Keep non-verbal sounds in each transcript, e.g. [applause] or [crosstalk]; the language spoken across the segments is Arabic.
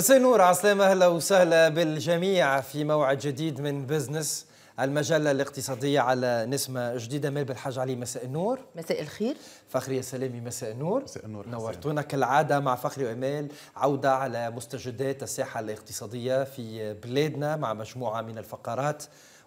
مساء النور عسلامة أهلا وسهلا بالجميع في موعد جديد من بزنس المجلة الاقتصادية على نسمة جديدة مال بالحاج علي مساء النور مساء الخير فخري سلامي مساء النور مساء النور نورتونا كالعادة مع فخري وإمال عودة على مستجدات الساحة الاقتصادية في بلادنا مع مجموعة من الفقرات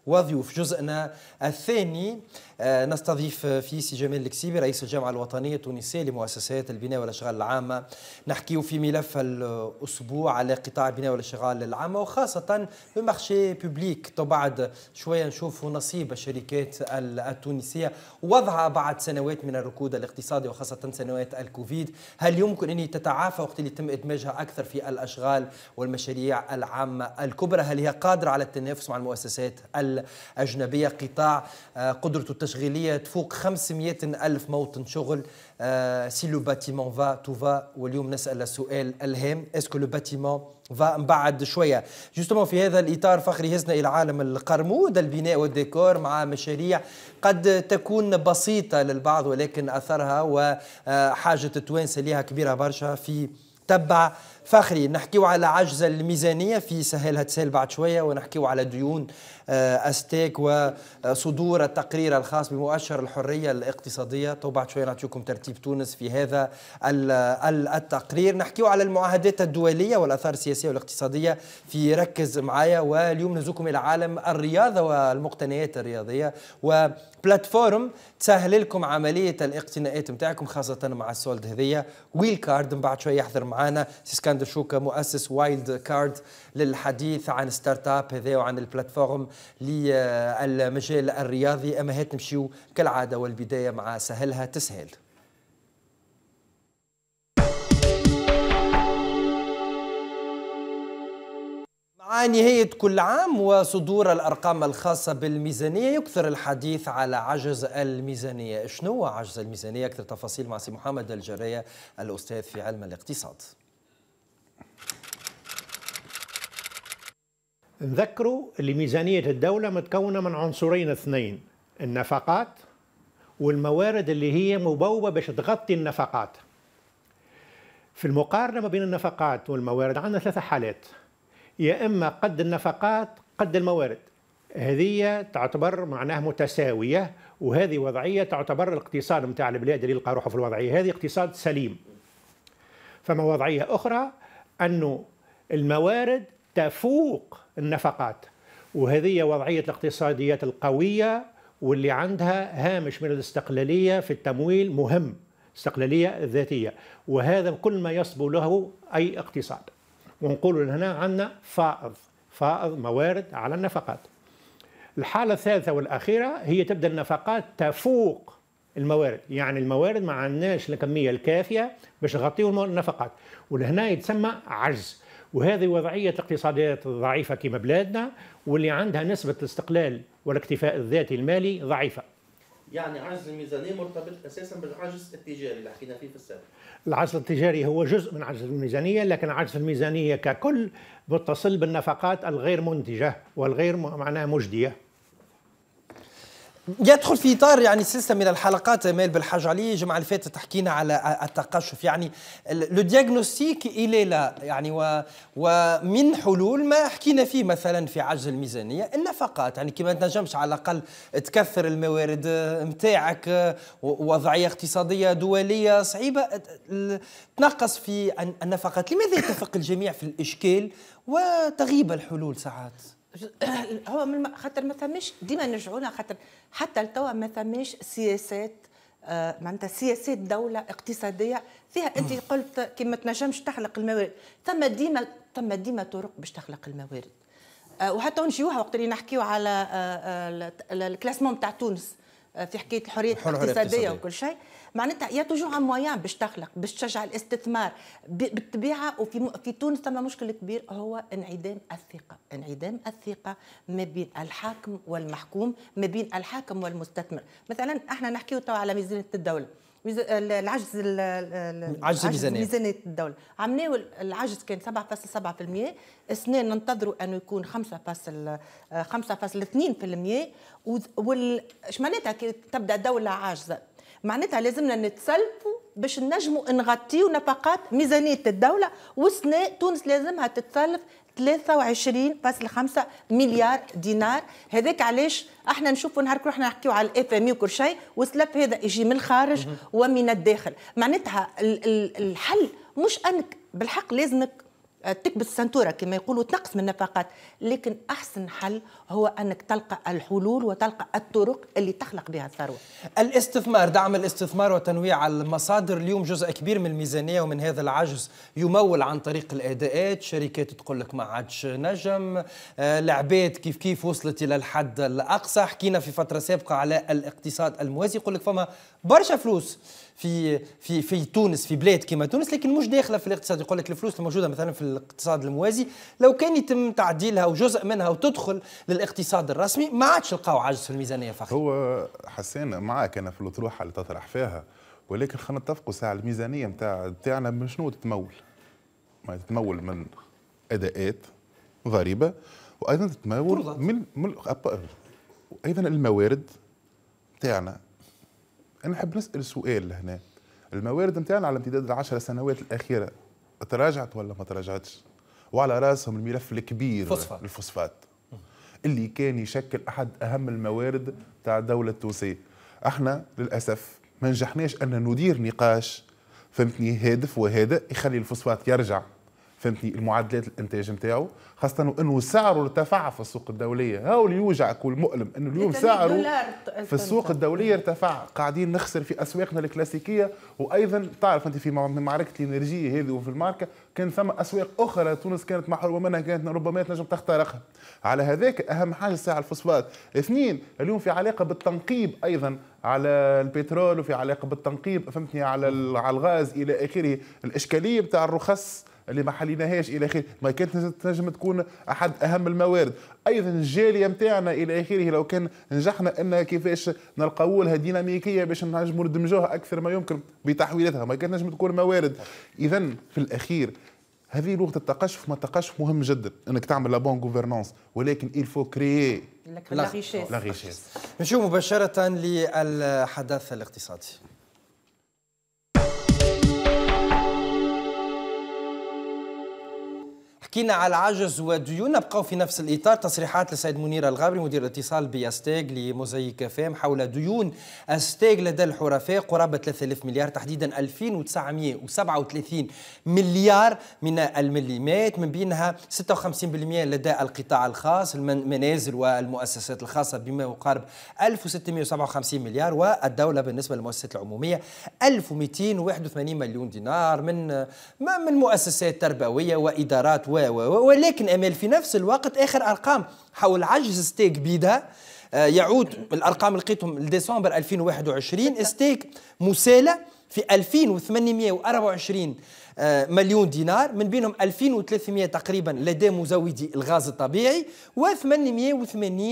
وضيوف جزءنا الثاني آه، نستضيف في سي جمال الكسيبي رئيس الجامعة الوطنية التونسية لمؤسسات البناء والأشغال العامة نحكيه في ملف الأسبوع على قطاع البناء والأشغال العامة وخاصة بمارشي بوبليك بعد شوية نشوف نصيب الشركات التونسية وضعها بعد سنوات من الركود الاقتصادي وخاصة سنوات الكوفيد هل يمكن أن تتعافى وقت اللي تم إدماجها أكثر في الأشغال والمشاريع العامة الكبرى هل هي قادرة على التنافس مع المؤسسات الأجنبية قطاع آه، قدرته التشغيلية تفوق 500 ألف موطن شغل سي لو باتيمون فا تو فا واليوم نسأل السؤال الهام اسكو لو باتيمون فا بعد شويه جوستومون في هذا الاطار فخري هزنا الى عالم القرمود البناء والديكور مع مشاريع قد تكون بسيطه للبعض ولكن اثرها وحاجه آه، التوانسه لها كبيره برشا في تبع فخري نحكيو على عجز الميزانية في سهل هتسهل بعد شوية ونحكيو على ديون آه، أستيك وصدور آه، التقرير الخاص بمؤشر الحرية الاقتصادية تو طيب، بعد شوية نعطيكم ترتيب تونس في هذا التقرير نحكيو على المعاهدات الدولية والأثار السياسية والاقتصادية في ركز معايا واليوم نزوكم إلى عالم الرياضة والمقتنيات الرياضية وبلاتفورم تسهل لكم عملية الاقتناءات نتاعكم خاصة مع السولد هذية ويل كارد من بعد شوية يحضر معنا سيسكان سند شوكا مؤسس وايلد كارد للحديث عن ستارت اب هذا وعن البلاتفورم للمجال الرياضي اما هات نمشيو كالعاده والبدايه مع سهلها تسهل مع نهاية كل عام وصدور الأرقام الخاصة بالميزانية يكثر الحديث على عجز الميزانية شنو عجز الميزانية أكثر تفاصيل مع سي محمد الجرية الأستاذ في علم الاقتصاد نذكروا اللي ميزانية الدولة متكونة من عنصرين اثنين النفقات والموارد اللي هي مبوبة باش تغطي النفقات في المقارنة ما بين النفقات والموارد عندنا ثلاثة حالات يا إما قد النفقات قد الموارد هذه تعتبر معناها متساوية وهذه وضعية تعتبر الاقتصاد نتاع البلاد اللي يلقى روحه في الوضعية هذه اقتصاد سليم فما وضعية أخرى أنه الموارد تفوق النفقات وهذه وضعية الاقتصاديات القوية واللي عندها هامش من الاستقلالية في التمويل مهم استقلالية ذاتية وهذا كل ما يصبو له أي اقتصاد ونقول هنا عندنا فائض فائض موارد على النفقات الحالة الثالثة والأخيرة هي تبدأ النفقات تفوق الموارد يعني الموارد ما عندناش الكمية الكافية باش نغطيو النفقات ولهنا يتسمى عجز وهذه وضعية اقتصادية ضعيفة كما بلادنا واللي عندها نسبة الاستقلال والاكتفاء الذاتي المالي ضعيفة يعني عجز الميزانية مرتبط أساسا بالعجز التجاري اللي حكينا فيه في السابق العجز التجاري هو جزء من عجز الميزانية لكن عجز الميزانية ككل متصل بالنفقات الغير منتجة والغير معناها مجدية يدخل في اطار يعني سلسله من الحلقات مال بالحاج علي الجمعه اللي فاتت تحكينا على التقشف يعني لو دياغنوستيك الي لا يعني و ومن حلول ما حكينا فيه مثلا في عجز الميزانيه النفقات يعني كما تنجمش على الاقل تكثر الموارد نتاعك وضعيه اقتصاديه دوليه صعيبه تنقص في النفقات لماذا يتفق الجميع في الاشكال وتغيب الحلول ساعات [coughs] هو من خاطر ما ثماش ديما نرجعوا لها خاطر حتى لتوا ما ثماش سياسات آه، معناتها سياسات دوله اقتصاديه فيها انت قلت كي ما تنجمش تخلق الموارد ثم ديما ثم ديما طرق باش تخلق الموارد آه، وحتى نجيوها وقت اللي نحكيو على آه، الكلاسمون تاع تونس في حكايه الحريات الاقتصاديه وكل شيء معناتها يا توجو عن مويان باش تخلق باش تشجع الاستثمار بالطبيعه وفي في تونس ثم مشكل كبير هو انعدام الثقه انعدام الثقه ما بين الحاكم والمحكوم ما بين الحاكم والمستثمر مثلا احنا نحكيو توا على ميزانيه الدوله العجز ال... عجز الميزانيه ميزانيه الدوله عملنا العجز كان 7.7% السنه ننتظروا انه يكون 5.5.2% 5.2% وال اش معناتها تبدا دوله عاجزه معناتها لازمنا نتسلفوا باش نجموا نغطيو نفقات ميزانيه الدوله وسناء تونس لازمها تتسلف 23.5 مليار دينار هذاك علاش احنا نشوفوا نهار احنا نحكيو على الاف ام وكل شيء والسلف هذا يجي من الخارج ومن الداخل معناتها الحل مش انك بالحق لازمك تكبس السنتوره كما يقولوا تنقص من النفقات لكن احسن حل هو انك تلقى الحلول وتلقى الطرق اللي تخلق بها الثروه الاستثمار دعم الاستثمار وتنويع المصادر اليوم جزء كبير من الميزانيه ومن هذا العجز يمول عن طريق الاداءات شركات تقول لك ما عادش نجم العباد آه، كيف كيف وصلت الى الحد الاقصى حكينا في فتره سابقه على الاقتصاد الموازي يقول لك فما برشا فلوس في في في تونس في بلاد كيما تونس لكن مش داخله في الاقتصاد يقول لك الفلوس الموجوده مثلا في الاقتصاد الموازي لو كان يتم تعديلها وجزء منها وتدخل للاقتصاد الرسمي ما عادش لقاو عجز في الميزانيه فقط هو حسين معك انا في الاطروحه اللي تطرح فيها ولكن خلينا نتفقوا ساعه الميزانيه نتاع نتاعنا من شنو تتمول؟ ما تتمول من اداءات ضريبه وايضا تتمول من, من ايضا الموارد نتاعنا انا نحب نسال سؤال هنا الموارد نتاعنا على امتداد العشر سنوات الاخيره تراجعت ولا ما تراجعتش وعلى راسهم الملف الكبير الفوسفات الفوسفات اللي كان يشكل احد اهم الموارد تاع الدوله التونسيه احنا للاسف ما نجحناش ان ندير نقاش فهمتني هادف وهذا يخلي الفوسفات يرجع فهمتني المعدلات الانتاج نتاعو خاصه انه سعره ارتفع في السوق الدوليه ها اللي يوجعك والمؤلم انه اليوم سعره في السوق الدوليه ارتفع قاعدين نخسر في اسواقنا الكلاسيكيه وايضا تعرف انت في معركه الانرجيه هذه وفي الماركه كان ثم اسواق اخرى تونس كانت محرومه منها كانت ربما تنجم تخترقها على هذاك اهم حاجه سعر الفوسفات اثنين اليوم في علاقه بالتنقيب ايضا على البترول وفي علاقه بالتنقيب فهمتني على على الغاز الى اخره الاشكاليه بتاع الرخص اللي ما حليناهاش الى اخره ما كانت تنجم تكون احد اهم الموارد ايضا الجاليه نتاعنا الى اخره لو كان نجحنا ان كيفاش نلقاو لها ديناميكيه باش نجموا ندمجوها اكثر ما يمكن بتحويلتها ما كانت نجم تكون موارد اذا في الاخير هذه لغه التقشف ما التقشف مهم جدا انك تعمل لا بون غوفرنونس ولكن الفو كريي لا ريشيس نشوف مباشره للحدث الاقتصادي حكينا على العجز والديون نبقاو في نفس الاطار تصريحات للسيد منير الغابري مدير الاتصال بياستيغ لموزايك فام حول ديون استيغ لدى الحرفاء قرابه 3000 مليار تحديدا 2937 مليار من المليمات من بينها 56% لدى القطاع الخاص المنازل والمؤسسات الخاصه بما يقارب 1657 مليار والدوله بالنسبه للمؤسسات العموميه 1281 مليون دينار من من مؤسسات تربويه وادارات و و ولكن امال في نفس الوقت اخر ارقام حول عجز ستيك بيدها آه، يعود الارقام لقيتهم لديسمبر 2021 ستيك مساله في 2824 آه، مليون دينار من بينهم 2300 تقريبا لدى مزودي الغاز الطبيعي و880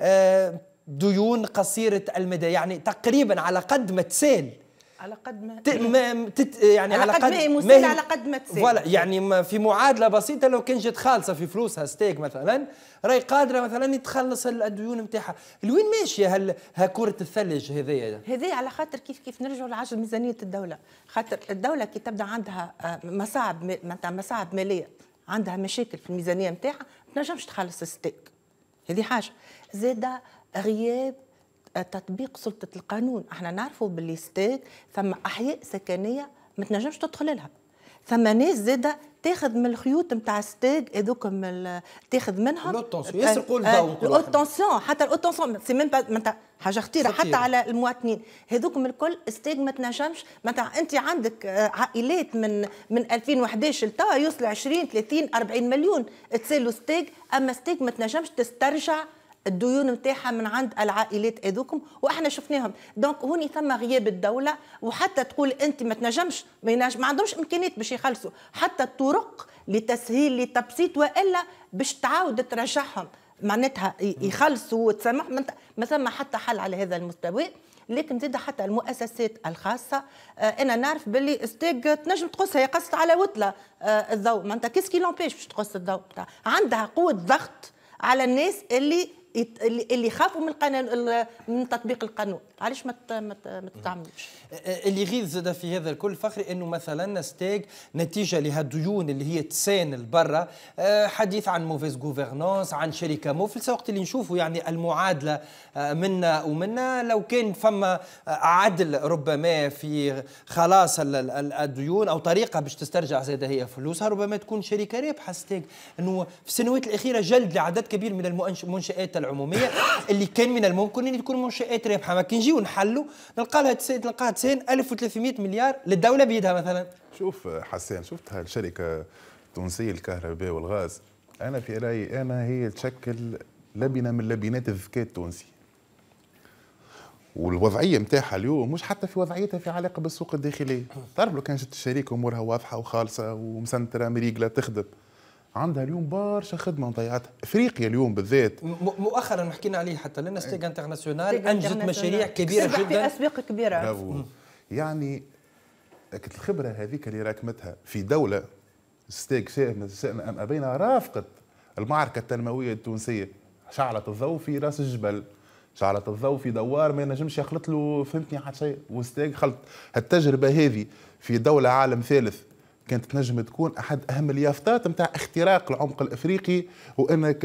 آه، ديون قصيره المدى يعني تقريبا على قد ما تسال على قد ما ت... إيه. ما تت... يعني على, على قد, ما إيه، هي على قد ما تسال فوالا يعني في معادله بسيطه لو كان جات خالصه في فلوسها ستيك مثلا راهي قادره مثلا تخلص الديون نتاعها لوين ماشيه هل كره الثلج هذايا هذايا على خاطر كيف كيف نرجعوا لعجز ميزانيه الدوله خاطر الدوله كي تبدا عندها آه، مصاعب مصاعب ماليه عندها مشاكل في الميزانيه نتاعها ما تنجمش تخلص ستيك هذه حاجه زاده غياب تطبيق سلطه القانون احنا نعرفوا باللي ستات ثم احياء سكنيه ما تنجمش تدخل لها ثم ناس زاده تاخذ من الخيوط نتاع ستاد هذوك من تاخذ منهم الاوتونسيون يسرقوا الضوء حتى الاوتونسيون سي ميم معناتها حاجه خطيره حتى على المواطنين هذوك من الكل ستاج ما تنجمش معناتها انت عندك آه، عائلات من من 2011 لتوا يوصل 20 30 40 مليون تسالوا ستاج اما ستاج ما تنجمش تسترجع الديون نتاعها من عند العائلات هذوكم واحنا شفناهم دونك هوني ثم غياب الدوله وحتى تقول انت ما تنجمش ما, ما عندهمش امكانيات باش يخلصوا حتى الطرق لتسهيل لتبسيط والا باش تعاود ترجعهم معناتها يخلصوا وتسمح ما ثم حتى حل على هذا المستوى لكن زيد حتى المؤسسات الخاصه آه، انا نعرف باللي ستيج تنجم تقص هي قصت على وتله آه، الضوء معناتها كي لومبيش باش تقص الضوء عندها قوه ضغط على الناس اللي اللي يخافوا من القانون من تطبيق القانون علاش ما ما تعملوش اللي يغيظ زاد في هذا الكل فخري انه مثلا ستيج نتيجه لهالديون اللي هي تسان البرة آه، حديث عن موفيز غوفرنونس عن شركه مفلسه وقت اللي نشوفوا يعني المعادله آه، منا ومنا لو كان فما عدل ربما في خلاص الديون او طريقه باش تسترجع زاد هي فلوسها ربما تكون شركه رابحه ستيج انه في السنوات الاخيره جلد لعدد كبير من المنشات العموميه اللي كان من الممكن ان تكون منشات رابحه ما كي نجيو نحلوا نلقى لها نلقاها 1300 مليار للدوله بيدها مثلا شوف حسان شفت هالشركه التونسيه للكهرباء والغاز انا في رايي انا هي تشكل لبنه من لبنات الذكاء التونسي والوضعيه نتاعها اليوم مش حتى في وضعيتها في علاقه بالسوق الداخليه تعرف لو كانت الشركه امورها واضحه وخالصه ومسنتره مريقله تخدم عندها اليوم برشا خدمه ضيعتها افريقيا اليوم بالذات مؤخرا حكينا عليه حتى لنا ستيغ انترناسيونال انجزت مشاريع كبيره جدا في اسواق كبيره برافو يعني الخبره هذيك اللي راكمتها في دوله ستيغ شئنا ام ابينا رافقت المعركه التنمويه التونسيه شعلت الضوء في راس الجبل شعلت الضوء في دوار ما ينجمش يخلط له فهمتني حتى شيء وستيغ خلط التجربه هذه في دوله عالم ثالث كانت تنجم تكون احد اهم اليافطات نتاع اختراق العمق الافريقي وانك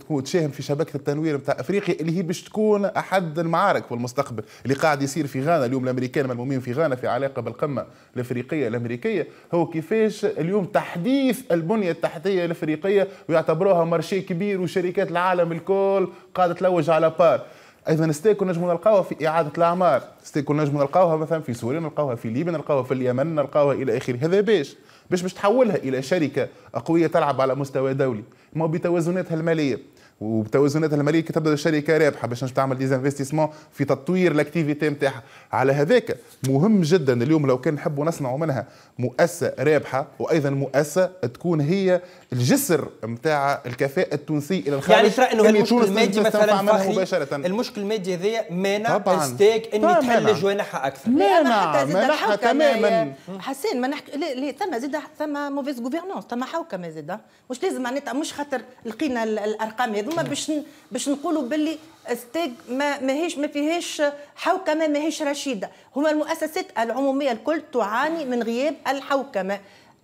تكون تساهم في شبكه التنوير نتاع افريقيا اللي هي باش تكون احد المعارك في المستقبل اللي قاعد يصير في غانا اليوم الامريكان ملمومين في غانا في علاقه بالقمه الافريقيه الامريكيه هو كيفاش اليوم تحديث البنيه التحتيه الافريقيه ويعتبروها مارشي كبير وشركات العالم الكل قاعده تلوج على بار ايضا ستيكو نجمو نلقاوها في اعاده الاعمار ستيكو نجمو نلقاوها مثلا في سوريا نلقاوها في ليبيا نلقاوها في اليمن نلقاوها الى اخره هذا باش باش باش تحولها الى شركه قويه تلعب على مستوى دولي ما بتوازناتها الماليه وبتوازناتها الماليه كي تبدا الشركه رابحه باش تعمل ديزانفستيسمون في تطوير الاكتيفيتي نتاعها على هذاك مهم جدا اليوم لو كان نحبوا نصنعوا منها مؤسسه رابحه وايضا مؤسسه تكون هي الجسر نتاع الكفاءه التونسي الى الخارج يعني ترى انه المشكل المادي مثلا فخري مباشرة. المشكل المادي هذايا مانع الستيك ان تحل جوانحها اكثر لا مانع مانعها تماما حسين ما نحكي لا لا ثم زيد ثم موفيز غوفيرنونس ثم حوكمه زيد مش لازم معناتها مش خاطر لقينا الارقام هذوما باش باش نقولوا باللي ستيج ما ماهيش ما فيهاش حوكمه ماهيش رشيده هما المؤسسات العموميه الكل تعاني من غياب الحوكمه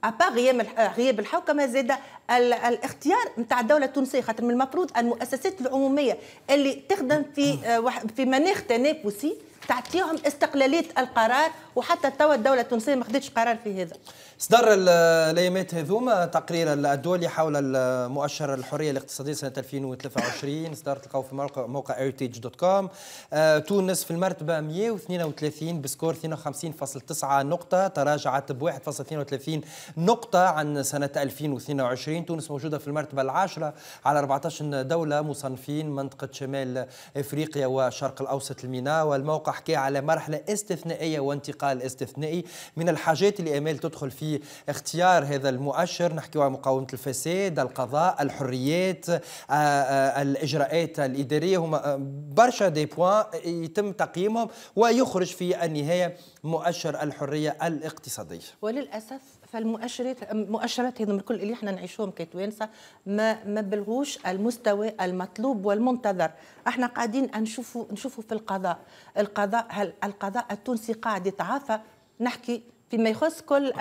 ابار غياب غياب الحوكمه زاد الاختيار نتاع الدوله التونسيه خاطر من المفروض المؤسسات العموميه اللي تخدم في في مناخ تنافسي تعطيهم استقلاليه القرار وحتى توا الدوله التونسيه ما خدتش قرار في هذا صدر الايامات هذوما تقرير الدولي حول مؤشر الحريه الاقتصاديه سنه 2023 صدر تلقاو في موقع موقع دوت كوم آه، تونس في المرتبه 132 بسكور 52.9 نقطه تراجعت ب 1.32 نقطه عن سنه 2022 تونس موجوده في المرتبه العاشره على 14 دوله مصنفين منطقه شمال افريقيا والشرق الاوسط الميناء والموقع حكى على مرحله استثنائيه وانتقال استثنائي من الحاجات اللي امال تدخل في في اختيار هذا المؤشر نحكي عن مقاومة الفساد القضاء الحريات آه، آه، الإجراءات الإدارية هما آه، برشا دي بوان يتم تقييمهم ويخرج في النهاية مؤشر الحرية الاقتصادية وللأسف فالمؤشرات مؤشرات هذم الكل اللي احنا نعيشوهم كتوانسه ما ما بلغوش المستوى المطلوب والمنتظر احنا قاعدين نشوفوا نشوفوا في القضاء القضاء هل القضاء التونسي قاعد يتعافى نحكي فيما يخص كل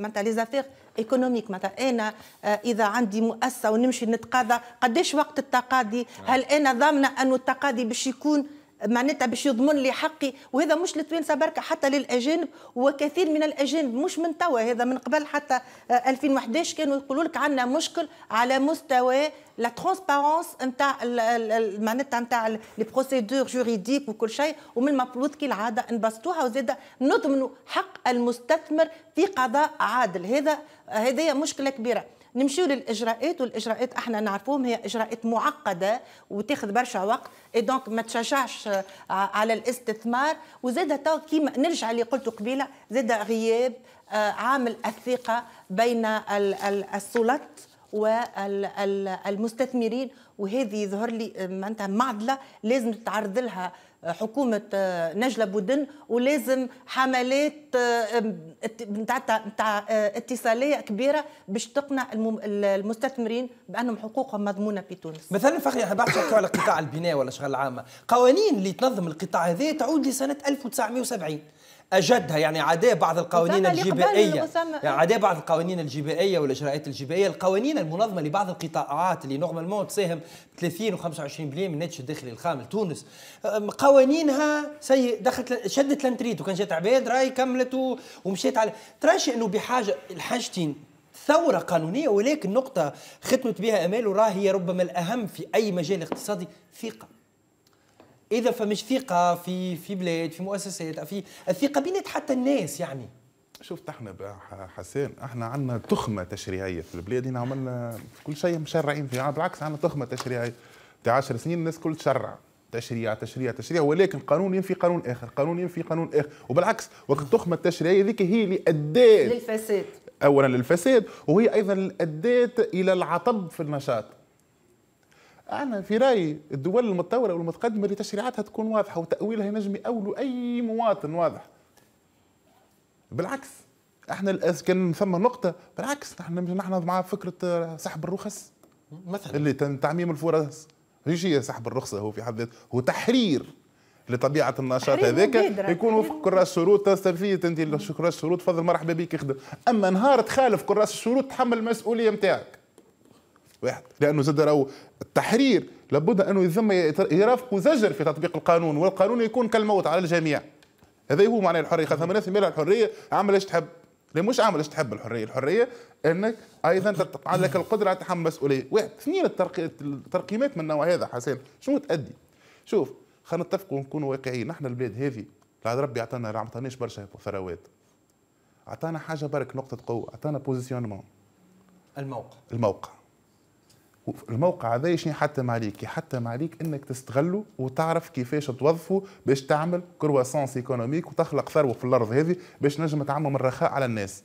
معناتها ليزافيغ ايكونوميك معناتها انا آه، اذا عندي مؤسسه ونمشي نتقاضى قداش وقت التقاضي آه. هل انا ضامنه انه التقاضي باش يكون معناتها باش يضمن لي حقي وهذا مش للتوانسه بركه حتى للاجانب وكثير من الاجانب مش من توا هذا من قبل حتى 2011 آه، كانوا يقولوا لك عندنا مشكل على مستوى لا ترونسبارونس نتاع معناتها نتاع لي بروسيدور جوريديك وكل شيء ومن المفروض كالعاده نبسطوها وزاده نضمنوا حق المستثمر في قضاء عادل هذا هذه مشكله كبيره نمشيو للاجراءات والاجراءات احنا نعرفوهم هي اجراءات معقده وتاخذ برشا وقت اي دونك ما تشجعش آه، على الاستثمار وزاد تو كيما نرجع اللي قلته قبيله زاد غياب آه، عامل الثقه بين السلطات والمستثمرين وهذه يظهر لي معناتها معضله لازم تتعرض لها حكومه آه، نجله بودن ولازم حملات آه، آه، اتصاليه كبيره باش تقنع المستثمرين بانهم حقوقهم مضمونه في تونس. مثلا فخري أنا بعد على قطاع البناء والاشغال العامه، قوانين اللي تنظم القطاع هذا تعود لسنه 1970 اجدها يعني عداء بعض القوانين الجبائيه يعني عداء بعض القوانين الجبائيه والاجراءات الجبائيه القوانين المنظمه لبعض القطاعات اللي نورمالمون تساهم 30 و25% من الناتج الداخلي الخام لتونس قوانينها سيء دخلت شدت لانتريت وكان جات عباد راي كملت ومشيت على تراش انه بحاجه الحاجتين ثورة قانونية ولكن نقطة ختمت بها أمال هي ربما الأهم في أي مجال اقتصادي ثقة اذا فمش ثقه في في بلاد في مؤسسات في الثقه بينات حتى الناس يعني شفت احنا حسان احنا عندنا تخمه تشريعيه في البلاد هنا عملنا كل شيء مشرعين فيه بالعكس عندنا تخمه تشريعيه تاع 10 سنين الناس كل تشرع تشريع تشريع تشريع ولكن قانون ينفي قانون اخر قانون ينفي قانون اخر وبالعكس وقت التخمه التشريعيه ذيك هي اللي ادات للفساد اولا للفساد وهي ايضا ادات الى العطب في النشاط انا في رايي الدول المتطوره والمتقدمه اللي تشريعاتها تكون واضحه وتاويلها ينجم ياولوا اي مواطن واضح بالعكس احنا كان ثم نقطه بالعكس مش نحن مع فكره آه، سحب الرخص مثلا اللي تعميم الفرص مش هي سحب الرخصه هو في حد ذاته هو تحرير لطبيعه النشاط هذاك يكون في كراس الشروط تستفيد انت كراس الشروط فضل مرحبا بك اخدم اما نهار تخالف كراس الشروط تحمل المسؤوليه نتاعك واحد لانه زاد راهو التحرير لابد انه يتم يرافق زجر في تطبيق القانون والقانون يكون كالموت على الجميع هذا هو معنى الحريه خاطر الناس يميلها الحريه اعمل ايش تحب لا مش اعمل ايش تحب الحريه الحريه انك ايضا عندك القدره على تحمل مسؤوليه واحد اثنين الترقيمات من النوع هذا حسين شنو تأدي شوف خلينا نتفقوا ونكونوا واقعيين نحن البلاد هذه بعد ربي اعطانا ما اعطاناش برشا ثروات اعطانا حاجه برك نقطه قوه اعطانا بوزيسيونمون الموقع الموقع الموقع هذا شنو يحتم عليك يحتم عليك انك تستغله وتعرف كيفاش توظفه باش تعمل كرواسونس ايكونوميك وتخلق ثروه في الارض هذه باش نجم تعمم الرخاء على الناس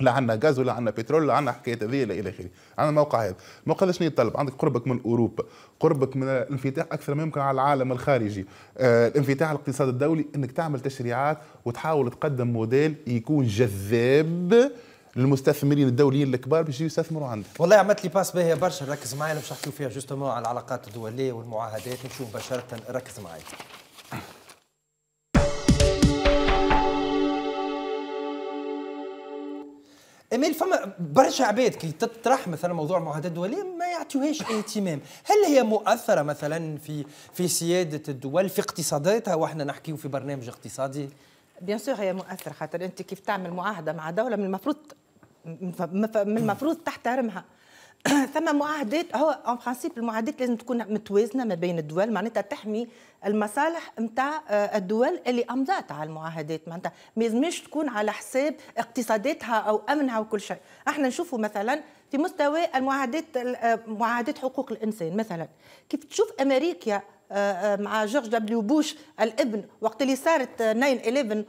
لا عندنا غاز ولا عندنا بترول لا عندنا حكايه هذه الى اخره عندنا الموقع هذا الموقع هذا شنو يطلب عندك قربك من اوروبا قربك من الانفتاح اكثر ما يمكن على العالم الخارجي آه الانفتاح الاقتصاد الدولي انك تعمل تشريعات وتحاول تقدم موديل يكون جذاب للمستثمرين الدوليين الكبار باش يستثمروا عندك والله عملت لي باس باهيه برشا ركز معايا باش نحكيو فيها جوستومون على العلاقات الدوليه والمعاهدات نشوف مباشره ركز معايا امال فما برشا عباد كي تطرح مثلا موضوع المعاهدات الدوليه ما يعطيوهاش اهتمام، هل هي مؤثره مثلا في في سياده الدول في اقتصاداتها واحنا نحكيو في برنامج اقتصادي؟ بيان سور هي مؤثره خاطر انت كيف تعمل معاهده مع دوله من المفروض من المفروض تحترمها [clears throat] ثم معاهدات هو اون برانسيب المعاهدات لازم تكون متوازنه ما بين الدول معناتها تحمي المصالح نتاع آه، الدول اللي امضات على المعاهدات معناتها ما لازمش تكون على حساب اقتصاداتها او امنها وكل شيء احنا نشوفوا مثلا في مستوى المعاهدات آه، معاهدات حقوق الانسان مثلا كيف تشوف امريكا آه، آه، مع جورج دبليو بوش الابن وقت اللي صارت 9/11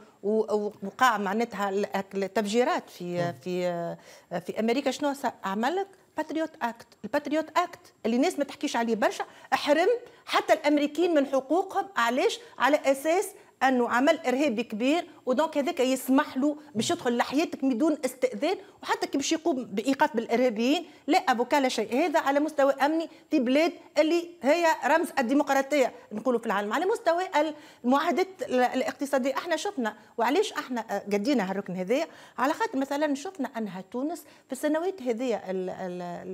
وقع معناتها التفجيرات في في آه، في امريكا شنو عمل لك؟ باتريوت اكت الباتريوت اكت اللي الناس ما تحكيش عليه برشا احرم حتى الامريكيين من حقوقهم علاش على اساس انه عمل ارهابي كبير ودونك هذاك يسمح له باش يدخل لحياتك بدون استئذان حتى كي باش يقوم بايقاف بالارهابيين لا ابو لا شيء هذا على مستوى امني في بلاد اللي هي رمز الديمقراطيه نقولوا في العالم على مستوى المعاهدات الاقتصاديه احنا شفنا وعلاش احنا آه، قدينا هالركن هذايا على خاطر مثلا شفنا انها تونس في السنوات هذه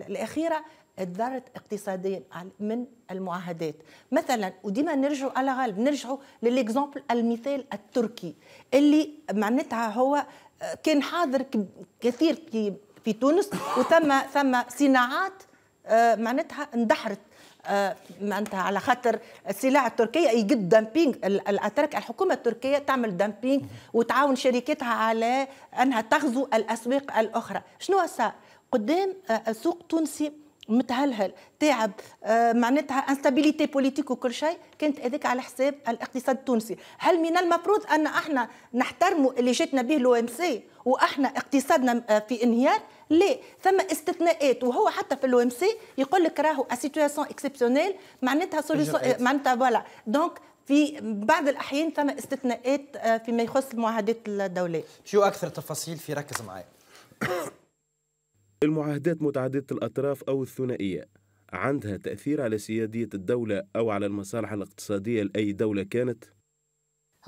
الاخيره تضرت اقتصاديا من المعاهدات مثلا وديما نرجعوا على غالب نرجعوا للاكزومبل المثال التركي اللي معناتها هو كان حاضر كثير في في تونس وثم ثم صناعات آه، معناتها اندحرت آه، معناتها على خاطر السلع التركيه يقد دامبينغ الاتراك الحكومه التركيه تعمل دامبينغ وتعاون شركتها على انها تغزو الاسواق الاخرى شنو صار قدام آه، السوق التونسي متهلهل تعب آه، معناتها انستابيليتي بوليتيك وكل شيء كانت هذاك على حساب الاقتصاد التونسي هل من المفروض ان احنا نحترموا اللي جاتنا به لو ام سي واحنا اقتصادنا آه، في انهيار لا ثم استثناءات وهو حتى في الام سي يقول لك راهو سيتوياسيون اكسبسيونيل معناتها سوليسيون آه، معناتها فوالا دونك في بعض الاحيان ثم استثناءات فيما يخص المعاهدات الدوليه شو اكثر تفاصيل في ركز معايا [coughs] المعاهدات متعددة الأطراف أو الثنائية عندها تأثير على سيادية الدولة أو على المصالح الاقتصادية لأي دولة كانت؟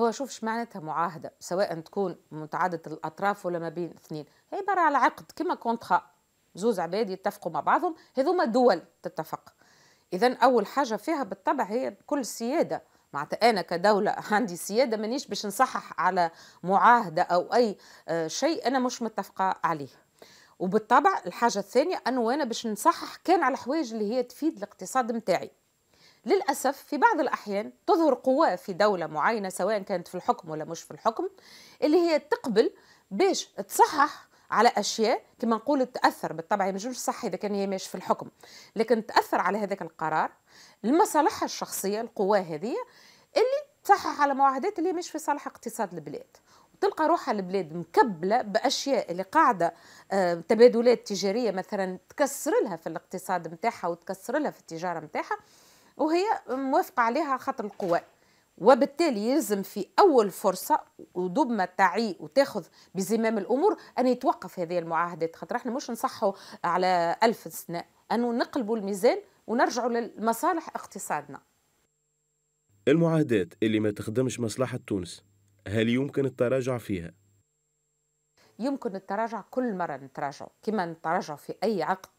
هو شوف ايش معناتها معاهده سواء تكون متعدده الاطراف ولا ما بين اثنين هي عباره على عقد كما كونترا زوز عباد يتفقوا مع بعضهم هذوما دول تتفق اذا اول حاجه فيها بالطبع هي كل سياده معناتها انا كدوله [laughs] عندي سياده مانيش باش نصحح على معاهده او اي آه، شيء انا مش متفقه عليه وبالطبع الحاجه الثانيه انه انا باش نصحح كان على الحوايج اللي هي تفيد الاقتصاد متاعي للأسف في بعض الأحيان تظهر قوى في دولة معينة سواء كانت في الحكم ولا مش في الحكم اللي هي تقبل باش تصحح على اشياء كما نقول تاثر بالطبع ما يجوش صح اذا كان هي ماشي في الحكم لكن تاثر على هذاك القرار لمصالحها الشخصيه القوى هذه اللي تصحح على معاهدات اللي مش في صالح اقتصاد البلاد تلقى روحها البلاد مكبله باشياء اللي قاعده آه، تبادلات تجاريه مثلا تكسر لها في الاقتصاد نتاعها وتكسر لها في التجاره نتاعها وهي موافقه عليها خاطر القوى وبالتالي يلزم في اول فرصه ودوب ما تعي وتاخذ بزمام الامور ان يتوقف هذه المعاهدات خاطر احنا مش نصحوا على ألف سنه انه نقلبوا الميزان ونرجعوا لمصالح اقتصادنا المعاهدات اللي ما تخدمش مصلحه تونس هل يمكن التراجع فيها؟ يمكن التراجع كل مرة نتراجع كما نتراجع في أي عقد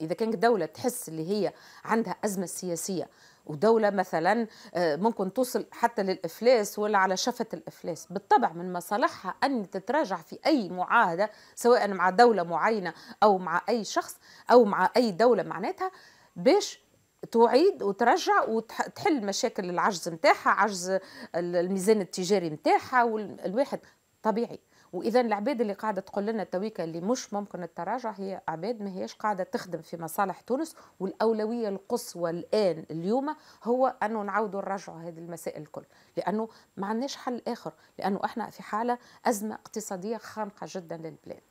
إذا كانت دولة تحس اللي هي عندها أزمة سياسية ودولة مثلا آه، ممكن توصل حتى للإفلاس ولا على شفة الإفلاس بالطبع من مصالحها أن تتراجع في أي معاهدة سواء مع دولة معينة أو مع أي شخص أو مع أي دولة معناتها باش تعيد وترجع وتحل مشاكل العجز نتاعها عجز الميزان التجاري نتاعها والواحد طبيعي واذا العباد اللي قاعده تقول لنا تويكا اللي مش ممكن التراجع هي عباد ما هيش قاعده تخدم في مصالح تونس والاولويه القصوى الان اليوم هو انه نعاودوا نرجعوا هذه المسائل الكل لانه ما عندناش حل اخر لانه احنا في حاله ازمه اقتصاديه خانقه جدا للبلاد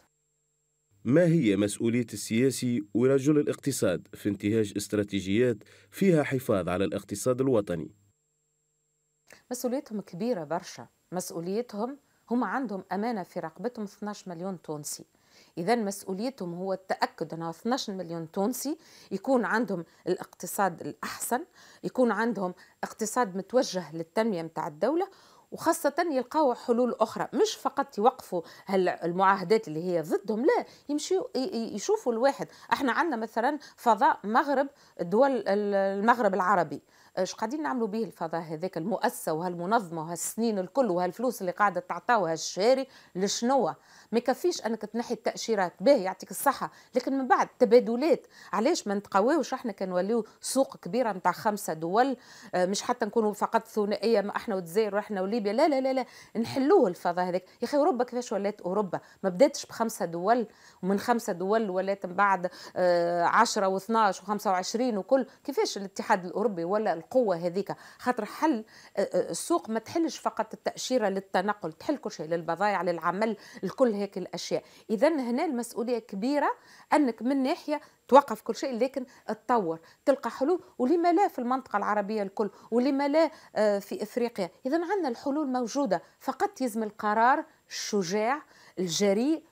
ما هي مسؤولية السياسي ورجل الاقتصاد في انتهاج استراتيجيات فيها حفاظ على الاقتصاد الوطني؟ مسؤوليتهم كبيرة برشا مسؤوليتهم هم عندهم أمانة في رقبتهم 12 مليون تونسي إذا مسؤوليتهم هو التأكد أنه 12 مليون تونسي يكون عندهم الاقتصاد الأحسن يكون عندهم اقتصاد متوجه للتنمية متاع الدولة وخاصة يلقاو حلول أخرى مش فقط يوقفوا المعاهدات اللي هي ضدهم لا يمشيوا يشوفوا الواحد احنا عندنا مثلا فضاء مغرب دول المغرب العربي اش قاعدين نعملوا به الفضاء هذاك المؤسسه وهالمنظمه وهالسنين الكل وهالفلوس اللي قاعده تعطاوها الشاري لشنوه ما يكفيش انك تنحي التاشيرات باهي يعطيك الصحه لكن من بعد تبادلات علاش ما نتقواوش احنا كنوليو سوق كبيره نتاع خمسه دول آه، مش حتى نكونوا فقط ثنائيه ما احنا والجزائر واحنا وليبيا لا لا لا لا نحلوه الفضاء هذاك يا اخي اوروبا كيفاش ولات اوروبا ما بداتش بخمسه دول ومن خمسه دول ولات من بعد 10 و12 و25 وكل كيفاش الاتحاد الاوروبي ولا القوه هذيك خاطر حل آه، آه، السوق ما تحلش فقط التاشيره للتنقل تحل كل شيء للبضائع للعمل الكل هيك الاشياء اذا هنا المسؤوليه كبيره انك من ناحيه توقف كل شيء لكن تطور تلقى حلول ولما لا في المنطقه العربيه الكل ولما لا آه، في افريقيا اذا عندنا الحلول موجوده فقط يلزم القرار الشجاع الجريء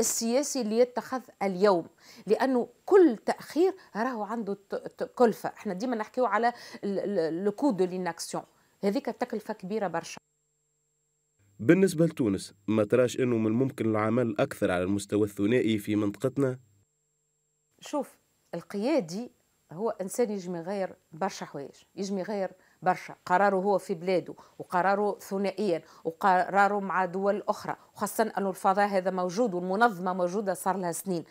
السياسي اللي يتخذ اليوم لانه كل تاخير راهو عنده كلفه احنا ديما نحكيو على لو كود دو هذيك تكلفه كبيره برشا بالنسبة لتونس ما تراش أنه من الممكن العمل أكثر على المستوى الثنائي في منطقتنا؟ شوف القيادي هو إنسان يجم يغير برشا حوايج يجم يغير برشا قراره هو في بلاده وقراره ثنائيا وقراره مع دول أخرى وخاصة أنه الفضاء هذا موجود والمنظمة موجودة صار لها سنين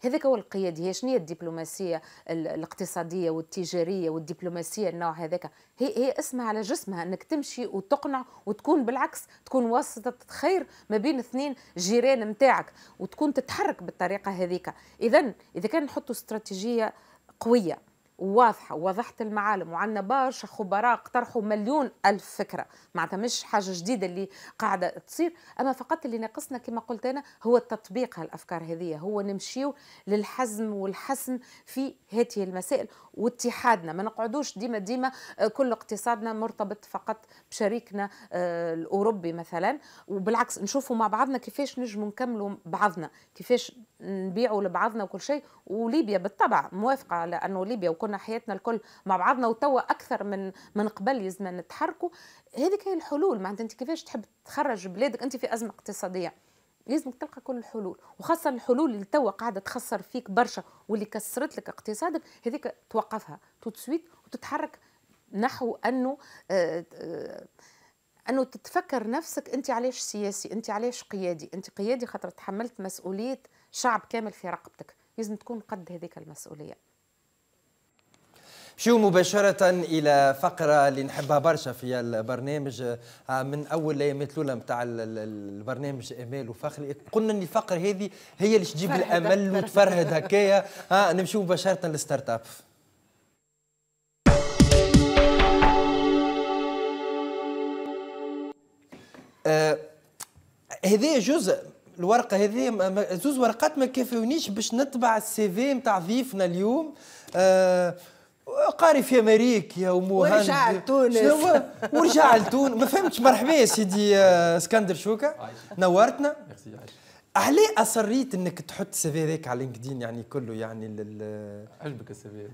هذاك هو القيادي هي شنو هي الدبلوماسيه الاقتصاديه والتجاريه والدبلوماسيه النوع هذاك هي هي اسمها على جسمها انك تمشي وتقنع وتكون بالعكس تكون واسطه خير ما بين اثنين جيران نتاعك وتكون تتحرك بالطريقه هذيك اذا اذا كان نحطوا استراتيجيه قويه واضحه ووضحت المعالم وعندنا برشا خبراء اقترحوا مليون الف فكره معناتها مش حاجه جديده اللي قاعده تصير اما فقط اللي ناقصنا كما قلت انا هو التطبيق هالافكار هذه هو نمشيو للحزم والحسم في هذه المسائل واتحادنا ما نقعدوش ديما ديما آه، كل اقتصادنا مرتبط فقط بشريكنا آه، الاوروبي مثلا وبالعكس نشوفوا مع بعضنا كيفاش نجموا نكملوا بعضنا كيفاش نبيعوا لبعضنا وكل شيء وليبيا بالطبع موافقه على انه ليبيا وكل كنا حياتنا الكل مع بعضنا وتوا اكثر من من قبل يزنا نتحركوا هذيك هي الحلول معناتها انت كيفاش تحب تخرج بلادك انت في ازمه اقتصاديه لازمك تلقى كل الحلول وخاصه الحلول اللي توا قاعده تخسر فيك برشا واللي كسرت لك اقتصادك هذيك توقفها توت وتتحرك نحو انه آه، آه، انه تتفكر نفسك انت علاش سياسي انت علاش قيادي انت قيادي خاطر تحملت مسؤوليه شعب كامل في رقبتك لازم تكون قد هذيك المسؤوليه مشيو مباشرة إلى فقرة اللي نحبها برشا في البرنامج آه، من أول الأيامات الأولى نتاع البرنامج أمال وفخر قلنا أن الفقرة هذه هي اللي تجيب الأمل وتفرهد هكايا [laughs] آه، نمشيو مباشرة للستارت أب آه، هذايا جزء الورقه هذه زوز ورقات ما كافيونيش باش نتبع السي في نتاع ضيفنا اليوم آه قاري في امريكا ومهند ورجع لتونس ورجع لتونس ما فهمتش مرحبا يا سيدي آه، اسكندر شوكه نورتنا علي اصريت انك تحط السيفي هذاك على لينكدين يعني كله يعني لل عجبك السيفي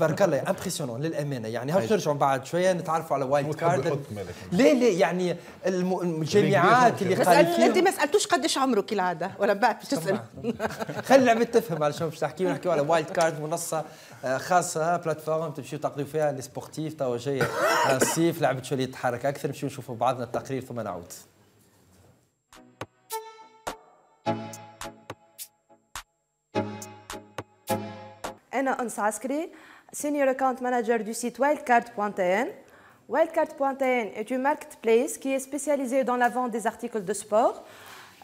بارك الله امبرسيونون للامانه يعني هاو نرجعوا بعد شويه نتعرفوا على وايلد كارد لا لا يعني الجامعات اللي قاعدين بس انت ما سالتوش قداش عمره كالعاده ولا بعد باش تسال خلي اللعبة تفهم على شنو باش تحكي ونحكيو على وايلد كارد منصه آه، خاصه بلاتفورم تمشيو تقضيو فيها لي سبورتيف توا جايه آه، الصيف لعبة شويه تحرك اكثر نمشيو نشوفوا بعضنا التقرير ثم نعود Anna أنس senior Senior manager du site wildcard.tn Wildcard.tn est une marketplace qui est spécialisée dans la vente des articles de sport,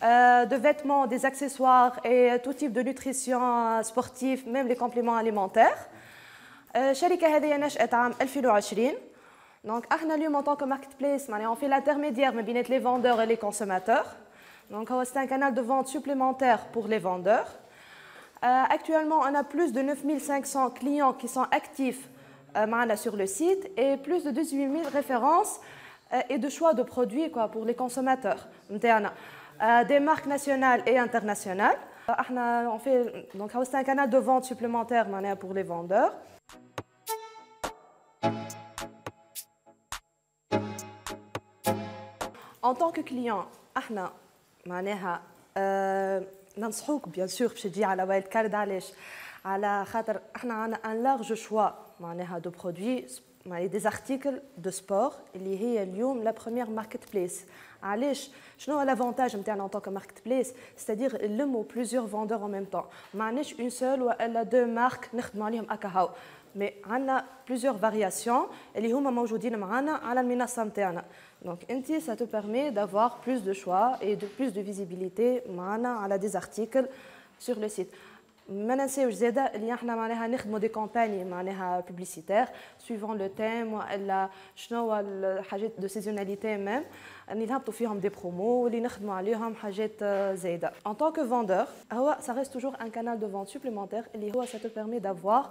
euh, de vêtements, des accessoires et tout type de nutrition sportive, même les compléments alimentaires. الشركة euh, est est en 2020 Donc, nous, en tant que marketplace, on fait l'intermédiaire entre les vendeurs et les consommateurs. Donc c'est un canal de vente supplémentaire pour les vendeurs. Euh, actuellement, on a plus de 9500 clients qui sont actifs euh, sur le site et plus de 18 000 références euh, et de choix de produits pour les consommateurs. des marques nationales et internationales. on fait, donc, c'est un canal de vente supplémentaire pour les vendeurs. En tant que client, bien sûr, à la Wildcard, y a un large choix de produits, des articles de sport qui sont la première marketplace. Il l'avantage a en tant que marketplace, c'est-à-dire qu'il y a plusieurs vendeurs en même temps. Il y a une seule ou deux marques Mais il y a plusieurs variations qui sont donc, ça te permet d'avoir plus de choix et de plus de visibilité à des articles sur le site. Maintenant, c'est que des campagnes publicitaires suivant le thème, la de saisonnalité même. Nous avons des promos, nous avons des Zeda. En tant que vendeur, ça reste toujours un canal de vente supplémentaire et ça te permet d'avoir.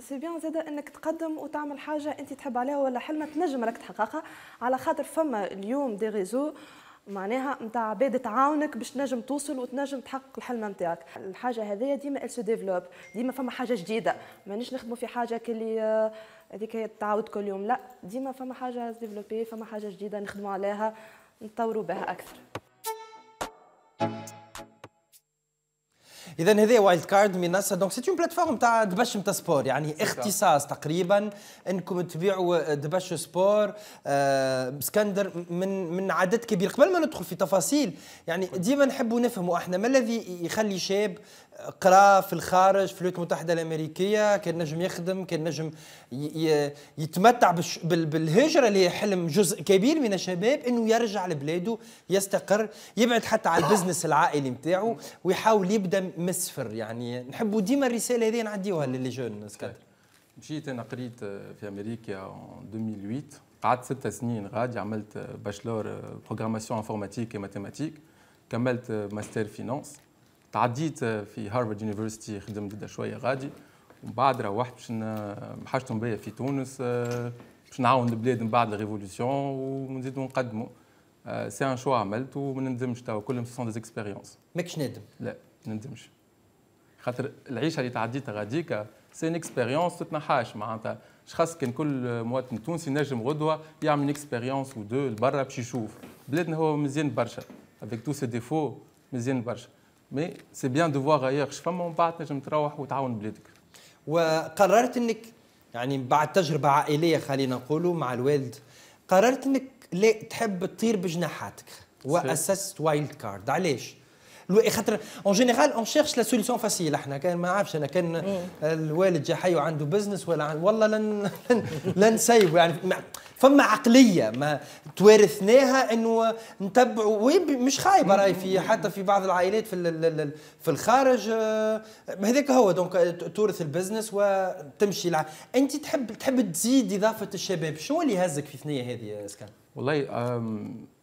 سي بيان زاد انك تقدم وتعمل حاجه انت تحب عليها ولا حلمة تنجم راك تحققها على خاطر فما اليوم دي ريزو معناها نتاع عباد تعاونك باش تنجم توصل وتنجم تحقق الحلم نتاعك الحاجه هذه ديما ال سو ديفلوب ديما فما حاجه جديده مانيش نخدموا في حاجه كلي هذيك تعاود كل يوم لا ديما فما حاجه ديفلوبي فما حاجه جديده نخدموا عليها نطوروا بها اكثر thank you اذا هذا وايلد كارد من ناسا دونك سيت اون بلاتفورم تاع دبش نتاع سبور يعني اختصاص تقريبا انكم تبيعوا آه، دبش سبور آه اسكندر من من عدد كبير قبل ما ندخل في تفاصيل يعني ديما نحبوا نفهموا احنا ما الذي يخلي شاب قرا في الخارج في الولايات المتحده الامريكيه كان نجم يخدم كان نجم يتمتع بالهجره اللي هي حلم جزء كبير من الشباب انه يرجع لبلاده يستقر يبعد حتى على البزنس العائلي نتاعو ويحاول يبدا من الصفر يعني نحبوا ديما الرساله هذه نعديوها للي جون سكادر مشيت انا قريت في امريكا 2008 قعدت ست سنين غادي عملت باشلور بروغراماسيون انفورماتيك وماتيماتيك كملت ماستر فينانس تعديت في هارفارد يونيفرسيتي خدمت شويه غادي ومن بعد روحت باش حاجتهم بيا في تونس آه، باش نعاون البلاد من بعد الريفولوسيون ونزيدو نقدموا سي ان شوا عملت وما نندمش توا كلهم سون اكسبيريونس ماكش نادم لا ما نندمش خاطر العيشه اللي تعديتها غاديكا سي ان اكسبيريونس تتنحاش معناتها شخص كان كل مواطن تونسي نجم غدوه يعمل اكسبيريونس ودو لبرا باش يشوف بلادنا هو مزيان برشا افيك تو سي ديفو مزيان برشا مي سي بيان دو فواغ ايغ فما ومن بعد تنجم تروح وتعاون بلادك وقررت انك يعني بعد تجربه عائليه خلينا نقولوا مع الوالد قررت انك لا تحب تطير بجناحاتك واسست وايلد كارد علاش خاطر اون جينيرال اون شيرش لا سوليسيون فاسيل احنا كان ما عرفش انا كان الوالد جا حي وعنده بزنس ولا عن والله لن لن, لن سيب يعني فما عقليه ما توارثناها انه نتبعوا مش خايبه راي في حتى في بعض العائلات في في الخارج آه، هذاك هو دونك آه، تورث البزنس وتمشي انت تحب تحب تزيد اضافه الشباب شو اللي هزك في ثنيه هذه اسكان والله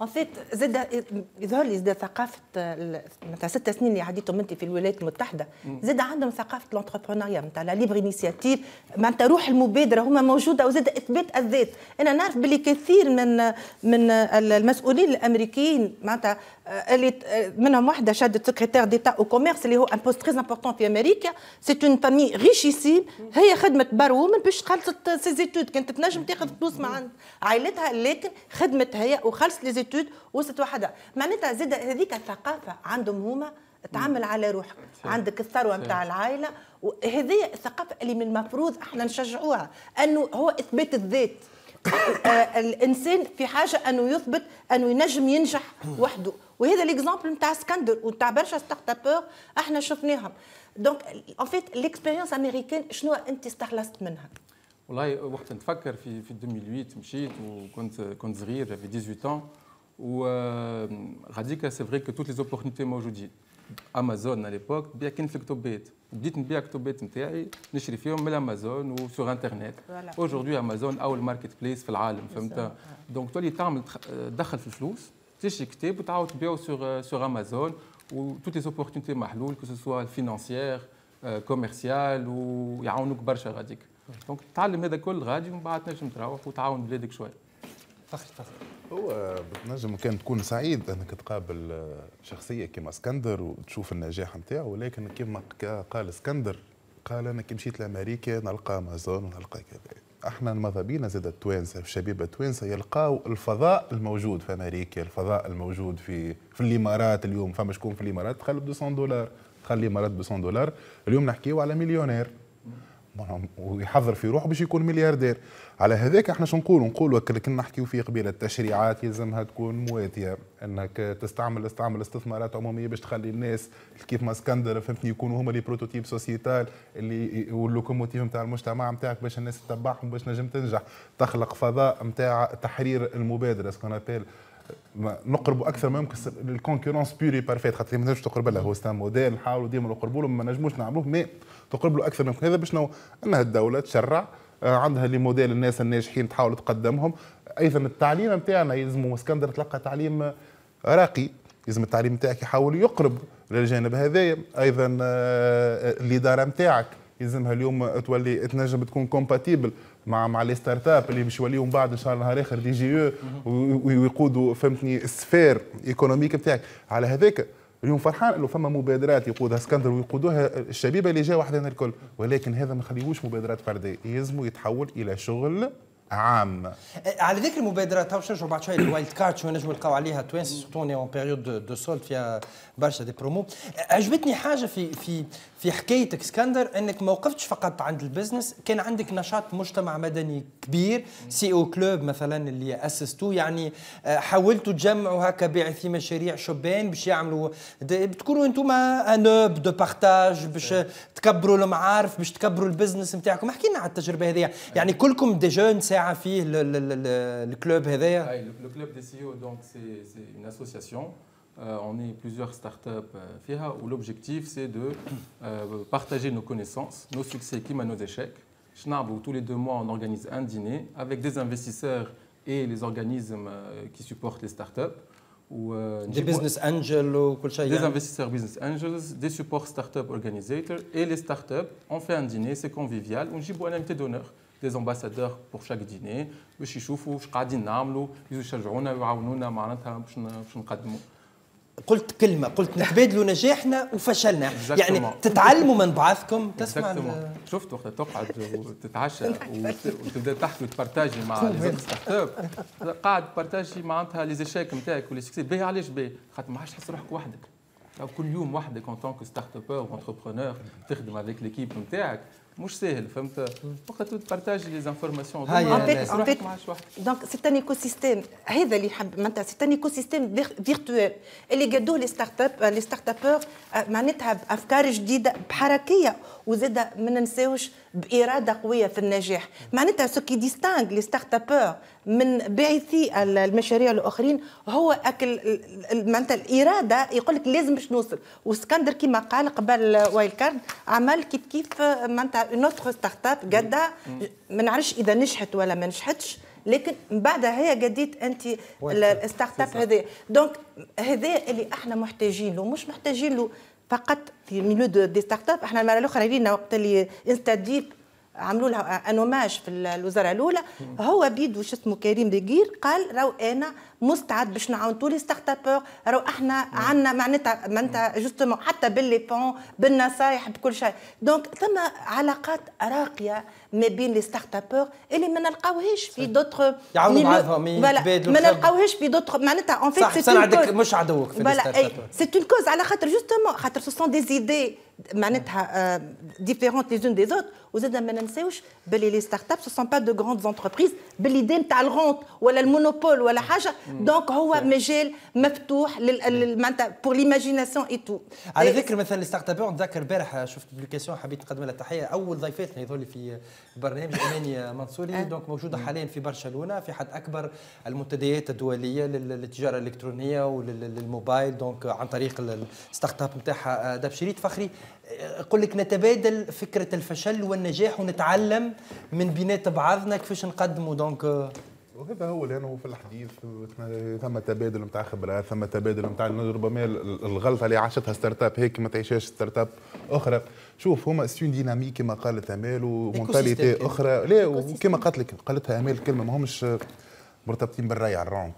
اون فيت زاد يظهر لي زاد ثقافه نتاع ست سنين اللي عديتهم انت في الولايات المتحده زاد عندهم ثقافه لونتربرونيا نتاع لا ليبر انيسياتيف معناتها روح المبادره هما موجوده وزاد اثبات الذات انا نعرف باللي كثير من من المسؤولين الامريكيين معناتها آه، اللي آه، منهم واحده شادت سكرتير ديتا او كوميرس اللي هو ان بوست تري امبورتون في امريكا سي اون فامي ريشيسيم هي خدمت بار وومن باش خلصت سي زيتود كانت تنجم تاخذ فلوس مع عائلتها لكن خدمت هي وخلصت لي زيتود وصلت وحده معناتها زاد هذيك الثقافه عندهم هما تعمل على روحك عندك الثروه نتاع العائله وهذه الثقافه اللي من المفروض احنا نشجعوها انه هو اثبات الذات الانسان في حاجه انه يثبت انه ينجم ينجح وحده وهذا ليكزامبل نتاع اسكندر ونتاع برشا ستارت ابور احنا شفناهم دونك اون فيت ليكسبيريونس امريكان شنو انت استخلصت منها؟ والله وقت نتفكر في في 2008 مشيت وكنت كنت صغير في 18 ans وغاديك سي فري كو توت لي زوبورتونيتي موجودين امازون على ليبوك بيع كان في الكتوبات بديت نبيع الكتوبات نتاعي نشري فيهم من امازون وسور انترنيت اجوردي امازون اول ماركت بليس في العالم فهمت دونك تولي تعمل دخل في الفلوس تشري كتاب وتعاود تبيعو سوغ سوغ امازون و توت لي زوبورتونيتي محلول كو سوسوا فينانسيير كوميرسيال ويعاونوك برشا غاديك دونك تعلم هذا كل غادي ومن بعد تنجم تروح وتعاون بلادك شويه فخر فخر هو بتنجم كان تكون سعيد انك تقابل شخصيه كيما اسكندر وتشوف النجاح نتاعو ولكن كيما قال اسكندر قال انا كي مشيت لامريكا نلقى امازون ونلقى كذا احنا ماذا بينا زاد التوانسه الشباب التوانسه يلقاو الفضاء الموجود في امريكا الفضاء الموجود في في الامارات اليوم فما شكون في الامارات تخلى ب 200 دولار تخلي الامارات ب 100 دولار اليوم نحكيو على مليونير ويحضر في روحه باش يكون ملياردير على هذاك احنا شنو نقولوا نقولوا كنا نحكيو فيه قبيله التشريعات يلزمها تكون مواتيه انك تستعمل استعمل استثمارات عموميه باش تخلي الناس كيف ما اسكندر فهمتني يكونوا هما لي بروتوتيب سوسيتال اللي واللوكوموتيف نتاع المجتمع نتاعك باش الناس تتبعهم باش نجم تنجح تخلق فضاء نتاع تحرير المبادره سكون ابيل نقربوا اكثر ما يمكن للكونكورونس بيوري بارفيت خاطر ما نجمش تقرب لها هو ستان موديل نحاولوا ديما نقربوا له ما نجموش نعملوه مي تقرب له اكثر من هذا باش نو انها الدوله تشرع آه، عندها لي موديل الناس الناجحين تحاول تقدمهم ايضا التعليم نتاعنا يلزم اسكندر تلقى تعليم راقي يلزم التعليم نتاعك يحاول يقرب للجانب هذايا ايضا آه، آه، الاداره نتاعك يلزمها اليوم تولي تنجم تكون كومباتيبل مع مع لي ستارت اب اللي باش يوليهم بعد ان شاء الله نهار اخر دي جي او ويقودوا فهمتني السفير ايكونوميك نتاعك على هذاك اليوم فرحان انه فما مبادرات يقودها اسكندر ويقودوها الشبيبه اللي جاوا وحدنا الكل ولكن هذا ما يخليهوش مبادرات فرديه يلزمه يتحول الى شغل عام أه، على ذكر المبادرات تو نرجعوا بعد شويه للوايلد كارد شو نجم نلقاو عليها توانس سورتو اون بيريود دو سولد فيها برشا دي برومو عجبتني حاجه في في في حكايتك اسكندر انك ما وقفتش فقط عند البزنس كان عندك نشاط مجتمع مدني كبير سي او كلوب مثلا اللي اسستوه يعني آه، حاولتوا تجمعوا هكا باعثي مشاريع شبان باش يعملوا بتكونوا انتم انوب دو بارتاج باش إيه. تكبروا المعارف باش تكبروا البزنس نتاعكم احكي لنا على التجربه هذه أيوة. يعني كلكم دي جون ساعه فيه الكلوب هذايا اي الكلوب دي سي او دونك سي سي اون اسوسياسيون Euh, on est plusieurs startups up euh, où l'objectif c'est de euh, partager nos connaissances, nos succès qui nos échecs. tous les deux mois on organise un dîner avec des investisseurs et les organismes qui supportent les startups. des business angels Des investisseurs business angels, des supports startup organisators et les startups. On fait un dîner, c'est convivial. On j'ai un invité d'honneur des ambassadeurs pour chaque dîner. قلت كلمه قلت نتبادلوا نجاحنا وفشلنا يعني تتعلموا من بعضكم تسمع شفت وقت تقعد وتتعشى [laughs] وتبدا تحكي وتبارتاجي مع ستارت [laughs] اب قاعد تبارتاجي معناتها لي زيشيك نتاعك ولي سكسي باهي علاش باهي خاطر ما عادش تحس روحك وحدك كل يوم وحدك اون تونك ستارت اب اونتربرونور تخدم هذيك ليكيب نتاعك مش ساهل فهمت وقت تبارتاجي لي زانفورماسيون هاي دونك سي ان ايكو سيستيم هذا اللي حب معناتها سي ان ايكو سيستيم فيرتوال اللي قادوه لي ستارت اب لي ستارت ابور معناتها بافكار جديده بحركيه وزاد ما ننساوش باراده قويه في النجاح معناتها سو كي ديستانغ لي ستارت ابور من باعثي المشاريع الاخرين هو اكل معناتها الاراده يقول لك لازم باش نوصل واسكندر كما قال قبل وايل كارد عمل كيف كيف معناتها اون اوتر ستارت اب قاده ما نعرفش اذا نجحت ولا ما نجحتش لكن من بعدها هي قديت انت الستارت اب هذا دونك هذا اللي احنا محتاجين له مش محتاجين له فقط في ميلو دي ستارت اب احنا المره الاخرى لينا وقت اللي ديب عملوا لها انوماج في الوزاره الاولى هو بيدو شو اسمه كريم بقير قال راه انا مستعد باش نعاون تولي ستارت ابور راهو احنا عندنا معناتها معناتها جوستومون حتى باللي بون بالنصائح بكل شيء دونك ثم علاقات راقيه ما بين لي ستارت ابور اللي ما نلقاوهاش في دوتر يعاونوا بعضهم ما نلقاوهاش في دوتر معناتها اون فيت سي عندك مش عدوك في ستارت ابور سي اون كوز على خاطر جوستومون خاطر سو سون دي زيدي معناتها ديفيرونت لي زون دي زوت وزاد ما ننساوش باللي لي ستارت اب سو سون با دو غروندز انتربريز باللي دي نتاع الرونت ولا المونوبول ولا حاجه دونك هو مجال مفتوح معناتها بور ليماجيناسيون اي تو على ذكر مثلا الستارت اب نتذكر البارح شفت بلوكاسيون حبيت نقدم لها تحيه اول ضيفاتنا هذول في برنامج اماني منصوري دونك [laughs] أه. موجوده حاليا في برشلونه في حد اكبر المنتديات الدوليه للتجاره الالكترونيه وللموبايل دونك عن طريق الستارت اب نتاعها آه، دبشريت فخري آه، قل لك نتبادل فكره الفشل والنجاح ونتعلم من بينات بعضنا كيفاش نقدموا دونك وهذا هو اللي هو في الحديث ثم تبادل نتاع خبرات ثم تبادل نتاع ربما الغلطه اللي عاشتها ستارت اب هيك ما تعيشهاش ستارت اب اخرى شوف هما سيون ديناميك كما قالت امال ومونتاليتي اخرى لا وكما قالت لك قالتها امال كلمه ماهمش مرتبطين مرتبطين بالريع الروند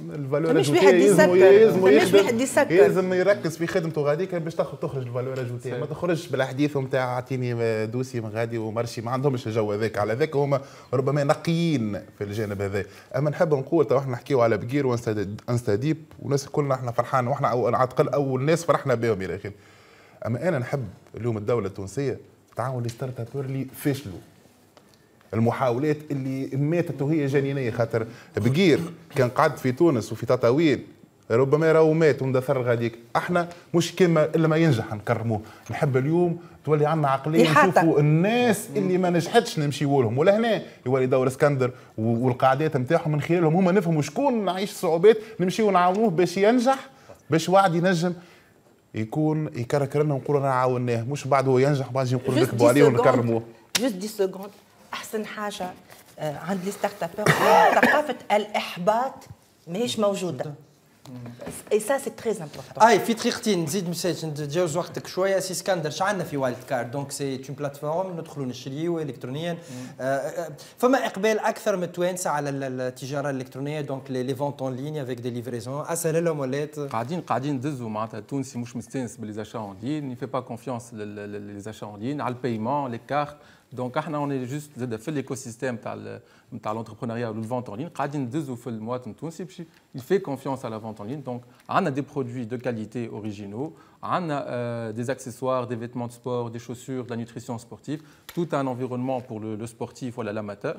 الفالور مش واحد يسكر مش واحد يسكر لازم يركز في خدمته غاديك باش تخرج الفالور اجوتيه ما تخرجش بالحديث نتاع اعطيني آه، دوسي من غادي ومرشي ما عندهمش الجو هذاك على ذاك هما ربما نقيين في الجانب هذا اما نحب نقول تو احنا نحكيو على بقير وانستا ديب والناس كلنا احنا فرحان واحنا او اعتقد اول ناس فرحنا بهم الى اخره اما انا نحب اليوم الدوله التونسيه تعاون لي ستارت اب اللي فشلوا المحاولات اللي ماتت وهي جنينيه خاطر بقير كان قعد في تونس وفي تطاويل ربما راهو مات وندثر غاديك احنا مش كما الا ما ينجح نكرموه نحب اليوم تولي عندنا عقليه نشوفوا الناس اللي ما نجحتش نمشيو لهم ولهنا يولي دور اسكندر والقاعدات نتاعهم من خلالهم هما نفهموا شكون نعيش صعوبات نمشيو نعاونوه باش ينجح باش واحد ينجم يكون يكركر لنا ونقول انا عاوناه مش بعد هو ينجح بعد نجي نقولوا نكبوا عليه ونكرموه جوست دي سكوند احسن حاجه آه، عند لي ستارت اب ثقافه الاحباط ماهيش موجوده اي سا سي تري امبورتون اي في طريقتين نزيد مساج نتجاوز وقتك شويه سي سكاندر عندنا في وايلد كارد دونك سي اون بلاتفورم ندخلوا نشريو الكترونيا فما اقبال اكثر من التوانسه على التجاره الالكترونيه دونك لي فونت اون لين افيك دي ليفريزون اسهل لهم ولا قاعدين قاعدين ندزوا معناتها التونسي مش مستانس باللي اون لين ني في با كونفيونس لي اون لين على البايمون لي كارت Donc, ah, on de juste l'écosystème, l'écosystème, الايكوسيستيم par l'entrepreneuriat ou vente vente ligne قاعدين il fait confiance à la vente en ligne donc on a des produits de qualité originaux On a euh, des accessoires des vêtements de sport des chaussures de la nutrition sportive tout un environnement pour le, sportif ou l'amateur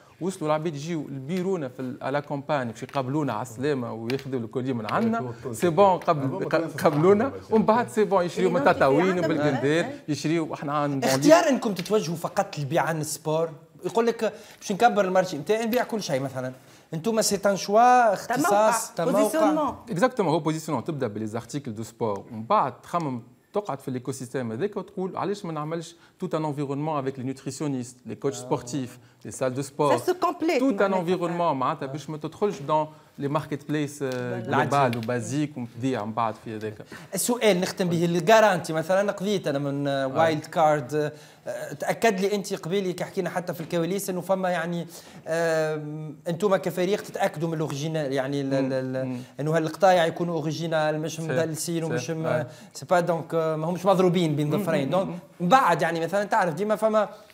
وصلوا العباد يجيو لبيرونا في على كومباني باش يقابلونا على السلامه وياخذوا الكولي من عندنا أيوة، سي بون قبل أيوة، قبلونا ومن بعد سي بون يشريو إيه، من تطاوين وبالقندير إيه. يشريو احنا عندنا اختيار انكم تتوجهوا فقط للبيع عن السبور يقول لك باش نكبر المارشي نتاعي نبيع كل شيء مثلا انتم سي ان شوا اختصاص تموقع اكزاكتومون هو بوزيسيونمون تبدا بلي زارتيكل دو سبور ومن بعد تخمم Tu es dans l'écosystème et tu te Allez, pourquoi ne pas tout un environnement avec les nutritionnistes, les coachs ah. sportifs, les salles de sport. Ça se Tout un environnement pour que tu te trouves لي ماركت بليس جلوبال آه، وبازيك ومبديع من بعد في هذاك السؤال نختم به الجارانتي مثلا قضيت انا من وايلد آه. كارد آه، تاكد لي انت قبيلي كي حكينا حتى في الكواليس انه فما يعني انتم كفريق تتاكدوا من الاوريجينال يعني انه هالقطايع يكونوا اوريجينال مش مدلسين ومش سي با دونك ماهمش مضروبين بين ظفرين دونك بعد يعني مثلا تعرف ديما فما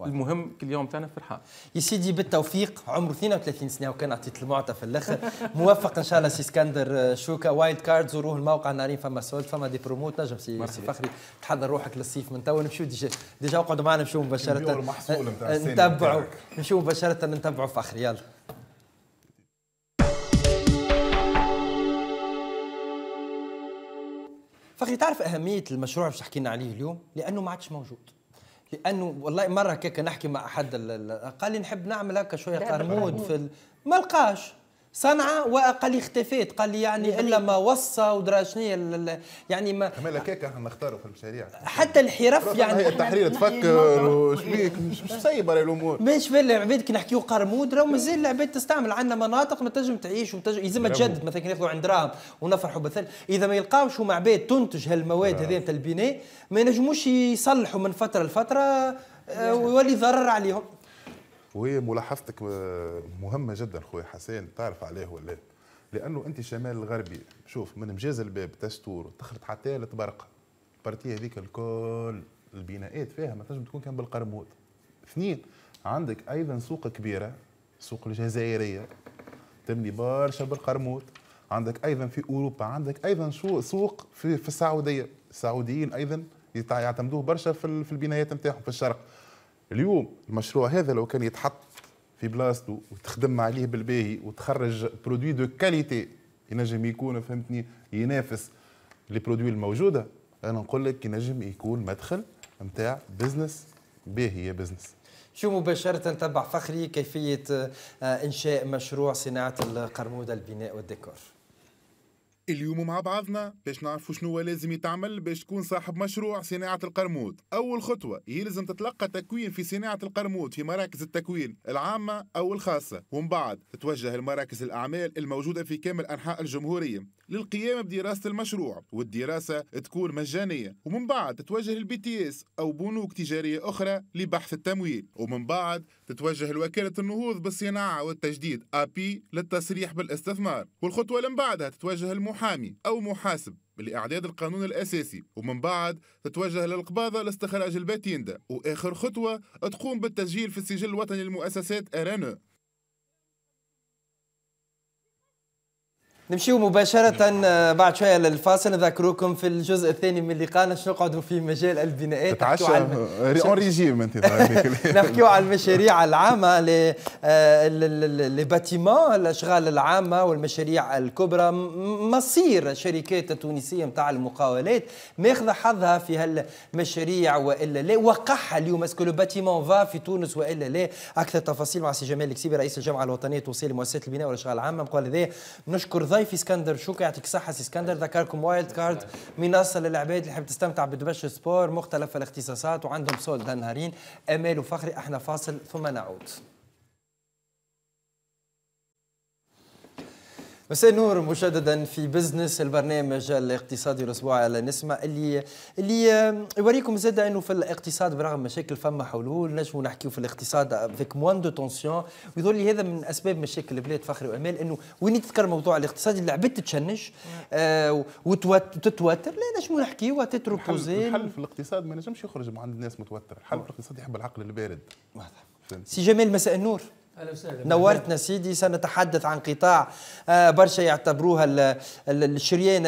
المهم كل يوم تاعنا فرحان يا سيدي بالتوفيق عمره 32 سنه وكان عطيت المعطى في الاخر [laughs] موفق ان شاء الله سي اسكندر آه، شوكا وايلد كارد زوروه الموقع نارين فما سولد فما دي برومو تنجم سي, سي فخري تحضر روحك للصيف من توا نمشيو ديجا ديجا اقعدوا معنا نمشيو مباشره آه، نتبعوا نمشيو مباشره نتبعوا فخري يلا فخري تعرف اهميه المشروع باش حكينا عليه اليوم لانه ما عادش موجود لانه والله مره كيك نحكي مع احد قال لي نحب نعمل هكا شويه قرمود في ما لقاش صنعة وقال اختفيت قال لي يعني الا ما وصى ودرا شنو يعني ما كمال هكاك احنا نختاروا في المشاريع حتى الحرف يعني هي التحرير تفكر وش بيك مش سايبه الامور مش في العباد كي نحكيو قرمود راه مازال العباد تستعمل عندنا مناطق ما تنجم تعيش وتنجم يلزمها تجدد مثلا كي ناخذوا عند راهم ونفرحوا بالثل اذا ما يلقاوش هما عباد تنتج هالمواد آه. هذه تاع البناء ما ينجموش يصلحوا من فتره لفتره آه، ويولي ضرر عليهم وهي ملاحظتك آه، مهمه جدا خويا حسين تعرف عليه ولا لانه انت شمال الغربي شوف من مجاز الباب تستور تخلط حتى لتبرق البارتي هذيك الكل البناءات فيها ما تنجم تكون كان بالقرموط اثنين عندك ايضا سوق كبيره سوق الجزائريه تبني برشا بالقرموط عندك ايضا في اوروبا عندك ايضا شو سوق في, في السعوديه السعوديين ايضا يعتمدوه برشا في البنايات نتاعهم في الشرق اليوم المشروع هذا لو كان يتحط في بلاصته وتخدم عليه بالباهي وتخرج برودوي دو كاليتي ينجم يكون فهمتني ينافس لي برودوي الموجوده انا نقول لك ينجم يكون مدخل نتاع بزنس باهي يا بزنس شو مباشرة تبع فخري كيفية آه، إنشاء مشروع صناعة القرمودة البناء والديكور اليوم مع بعضنا باش نعرفوا شنو لازم يتعمل باش تكون صاحب مشروع صناعة القرموط أول خطوة يلزم تتلقى تكوين في صناعة القرموط في مراكز التكوين العامة أو الخاصة ومن بعد تتوجه لمراكز الأعمال الموجودة في كامل أنحاء الجمهورية للقيام بدراسة المشروع والدراسة تكون مجانية ومن بعد تتوجه البي تي اس أو بنوك تجارية أخرى لبحث التمويل ومن بعد تتوجه لوكالة النهوض بالصناعة والتجديد أبي للتصريح بالاستثمار والخطوة اللي بعدها تتوجه المحامي أو محاسب لإعداد القانون الأساسي ومن بعد تتوجه للقباضة لاستخراج الباتيندا وآخر خطوة تقوم بالتسجيل في السجل الوطني للمؤسسات أرانو نمشيو مباشرة آه، بعد شوية للفاصل نذكروكم في الجزء الثاني من لقائنا شنو نقعدوا في مجال البناءات تتعشى اون ريجيم انت نحكيو على المشاريع العامة لي آه، باتيمون الأشغال العامة والمشاريع الكبرى مصير الشركات التونسية نتاع المقاولات ماخذة حظها في هالمشاريع والا لا وقعها اليوم اسكو لو باتيمون فا في تونس والا لا أكثر تفاصيل مع سي جمال الكسيبي رئيس الجامعة الوطنية توصيل مؤسسة البناء والأشغال العامة نقول هذا نشكر ضيف اسكندر شو يعطيك الصحه اسكندر ذكركم وايلد كارد منصه للعباد اللي حاب تستمتع بدبش سبور مختلف الاختصاصات وعندهم سولد نهارين امال وفخري احنا فاصل ثم نعود مساء النور مجددا في بزنس البرنامج الاقتصادي الاسبوع على نسمع اللي اللي يوريكم زاد انه في الاقتصاد برغم مشاكل فما حلول نجموا نحكيو في الاقتصاد فيك موان دو تونسيون ويظل لي هذا من اسباب مشاكل البلاد فخري وامال انه وين تذكر موضوع الاقتصاد اللي تتشنج آه وتتوتر لا نجموا نحكيو تتروبوزي الحل في الاقتصاد ما نجمش يخرج من عند الناس متوتر الحل في الاقتصاد يحب العقل البارد واضح سي جمال مساء النور اهلا وسهلا نورتنا سيدي سنتحدث عن قطاع آه، برشا يعتبروها الشريان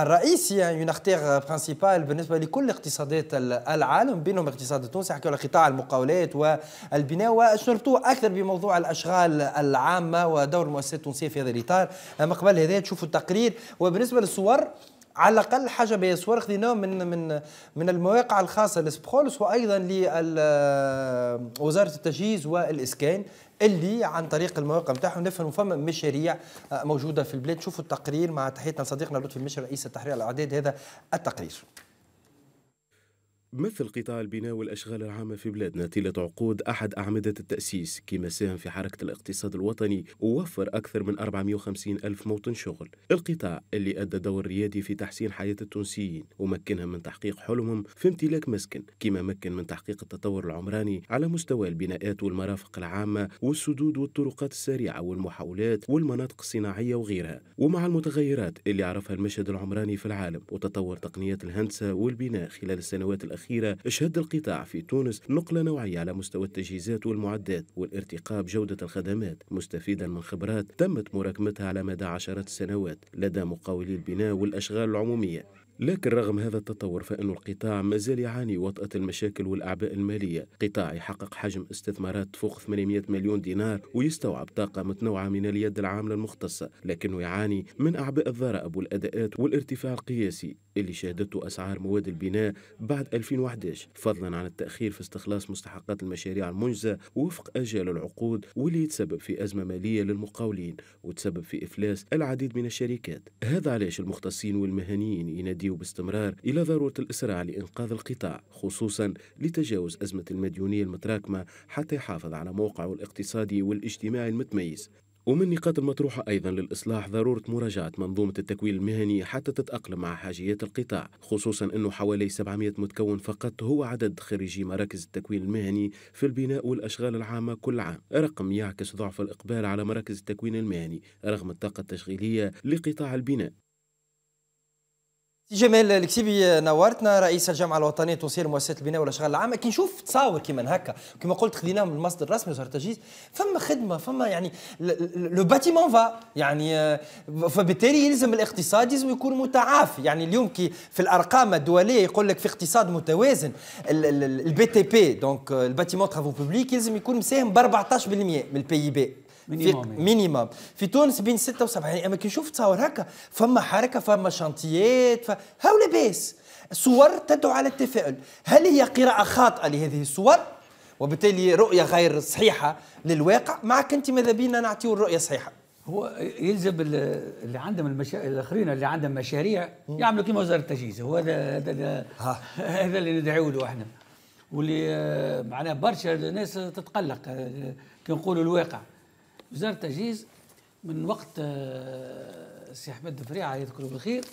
الرئيسي يونختيغ برانسيبال بالنسبه لكل اقتصادات العالم بينهم اقتصاد التونسي حكيوا على قطاع المقاولات والبناء وشربتوه اكثر بموضوع الاشغال العامه ودور المؤسسات التونسيه في هذا الاطار آه، مقبل قبل هذا تشوفوا التقرير وبالنسبه للصور على الاقل حاجه بهي صور خذيناهم من من من المواقع الخاصه لسبخولس وايضا لوزاره آه، التجهيز والاسكان اللي عن طريق المواقع نتاعهم نفهموا فما مشاريع آه، موجوده في البلاد شوفوا التقرير مع تحيتنا لصديقنا لطفي المشري رئيس التحرير على الاعداد هذا التقرير مثل قطاع البناء والأشغال العامة في بلادنا طيلة عقود أحد أعمدة التأسيس كما ساهم في حركة الاقتصاد الوطني ووفر أكثر من 450 ألف موطن شغل القطاع اللي أدى دور ريادي في تحسين حياة التونسيين ومكنهم من تحقيق حلمهم في امتلاك مسكن كما مكن من تحقيق التطور العمراني على مستوى البناءات والمرافق العامة والسدود والطرقات السريعة والمحاولات والمناطق الصناعية وغيرها ومع المتغيرات اللي عرفها المشهد العمراني في العالم وتطور تقنيات الهندسة والبناء خلال السنوات الأخيرة الأخيرة شهد القطاع في تونس نقلة نوعية على مستوى التجهيزات والمعدات والارتقاء بجودة الخدمات مستفيدا من خبرات تمت مراكمتها على مدى عشرات السنوات لدى مقاولي البناء والأشغال العمومية لكن رغم هذا التطور فإن القطاع ما زال يعاني وطأة المشاكل والأعباء المالية قطاع يحقق حجم استثمارات فوق 800 مليون دينار ويستوعب طاقة متنوعة من اليد العاملة المختصة لكنه يعاني من أعباء الضرائب والأداءات والارتفاع القياسي اللي شهدته أسعار مواد البناء بعد 2011 فضلا عن التأخير في استخلاص مستحقات المشاريع المنجزة وفق أجال العقود واللي يتسبب في أزمة مالية للمقاولين وتسبب في إفلاس العديد من الشركات هذا علاش المختصين والمهنيين يناديوا باستمرار إلى ضرورة الإسراع لإنقاذ القطاع خصوصا لتجاوز أزمة المديونية المتراكمة حتى يحافظ على موقعه الاقتصادي والاجتماعي المتميز ومن النقاط المطروحة أيضا للإصلاح ضرورة مراجعة منظومة التكوين المهني حتى تتأقلم مع حاجيات القطاع خصوصا أنه حوالي 700 متكون فقط هو عدد خريجي مراكز التكوين المهني في البناء والأشغال العامة كل عام رقم يعكس ضعف الإقبال على مراكز التكوين المهني رغم الطاقة التشغيلية لقطاع البناء جمال الكسيبي نورتنا رئيس الجامعه الوطنيه التونسيه مؤسسات البناء والاشغال العامه كي نشوف تصاور كيما هكا كيما قلت خذيناه من المصدر الرسمي وزاره التجهيز فما خدمه فما يعني لو باتيمون فا يعني فبالتالي يلزم الاقتصاد يلزم يكون متعافي يعني اليوم كي في الارقام الدوليه يقول لك في اقتصاد متوازن البي تي بي دونك الباتيمون ترافو بوبليك يلزم يكون مساهم ب 14% من البي بي مينيموم يعني. في, تونس بين 76 يعني اما كي نشوف تصور هكا فما حركه فما شانتيات هاو لاباس صور تدعو على التفاؤل هل هي قراءه خاطئه لهذه الصور وبالتالي رؤيه غير صحيحه للواقع معك انت ماذا بينا نعطيه الرؤيه الصحيحه هو يلزم اللي عندهم المشا... الاخرين اللي عندهم مشاريع يعملوا كما وزاره التجهيز هو هذا هذا هذا [laughs] اللي ندعيو له احنا واللي آه، معناه برشا ناس تتقلق آه، كي نقولوا الواقع وزاره التجهيز من وقت آه، السي احمد الفريعة يذكره بالخير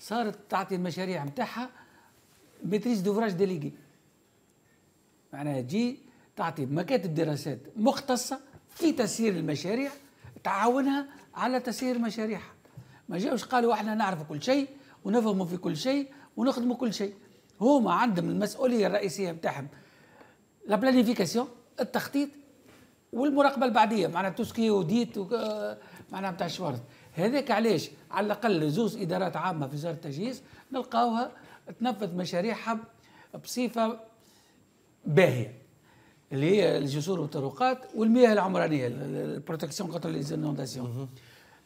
صارت تعطي المشاريع نتاعها ميتريز دوفراج ديليغي معناها تجي تعطي مكاتب دراسات مختصه في تسيير المشاريع تعاونها على تسيير مشاريعها ما جاوش قالوا احنا نعرف كل شيء ونفهموا في كل شيء ونخدموا كل شيء هما عندهم المسؤوليه الرئيسيه نتاعهم لا بلانيفيكاسيون التخطيط والمراقبه البعديه معنا توسكي وديت معنا بتاع شوارز هذاك علاش على الاقل زوز ادارات عامه في وزاره التجهيز نلقاوها تنفذ مشاريعها بصفه باهيه اللي هي الجسور والطرقات والمياه العمرانيه البروتكسيون كونتر ليزونداسيون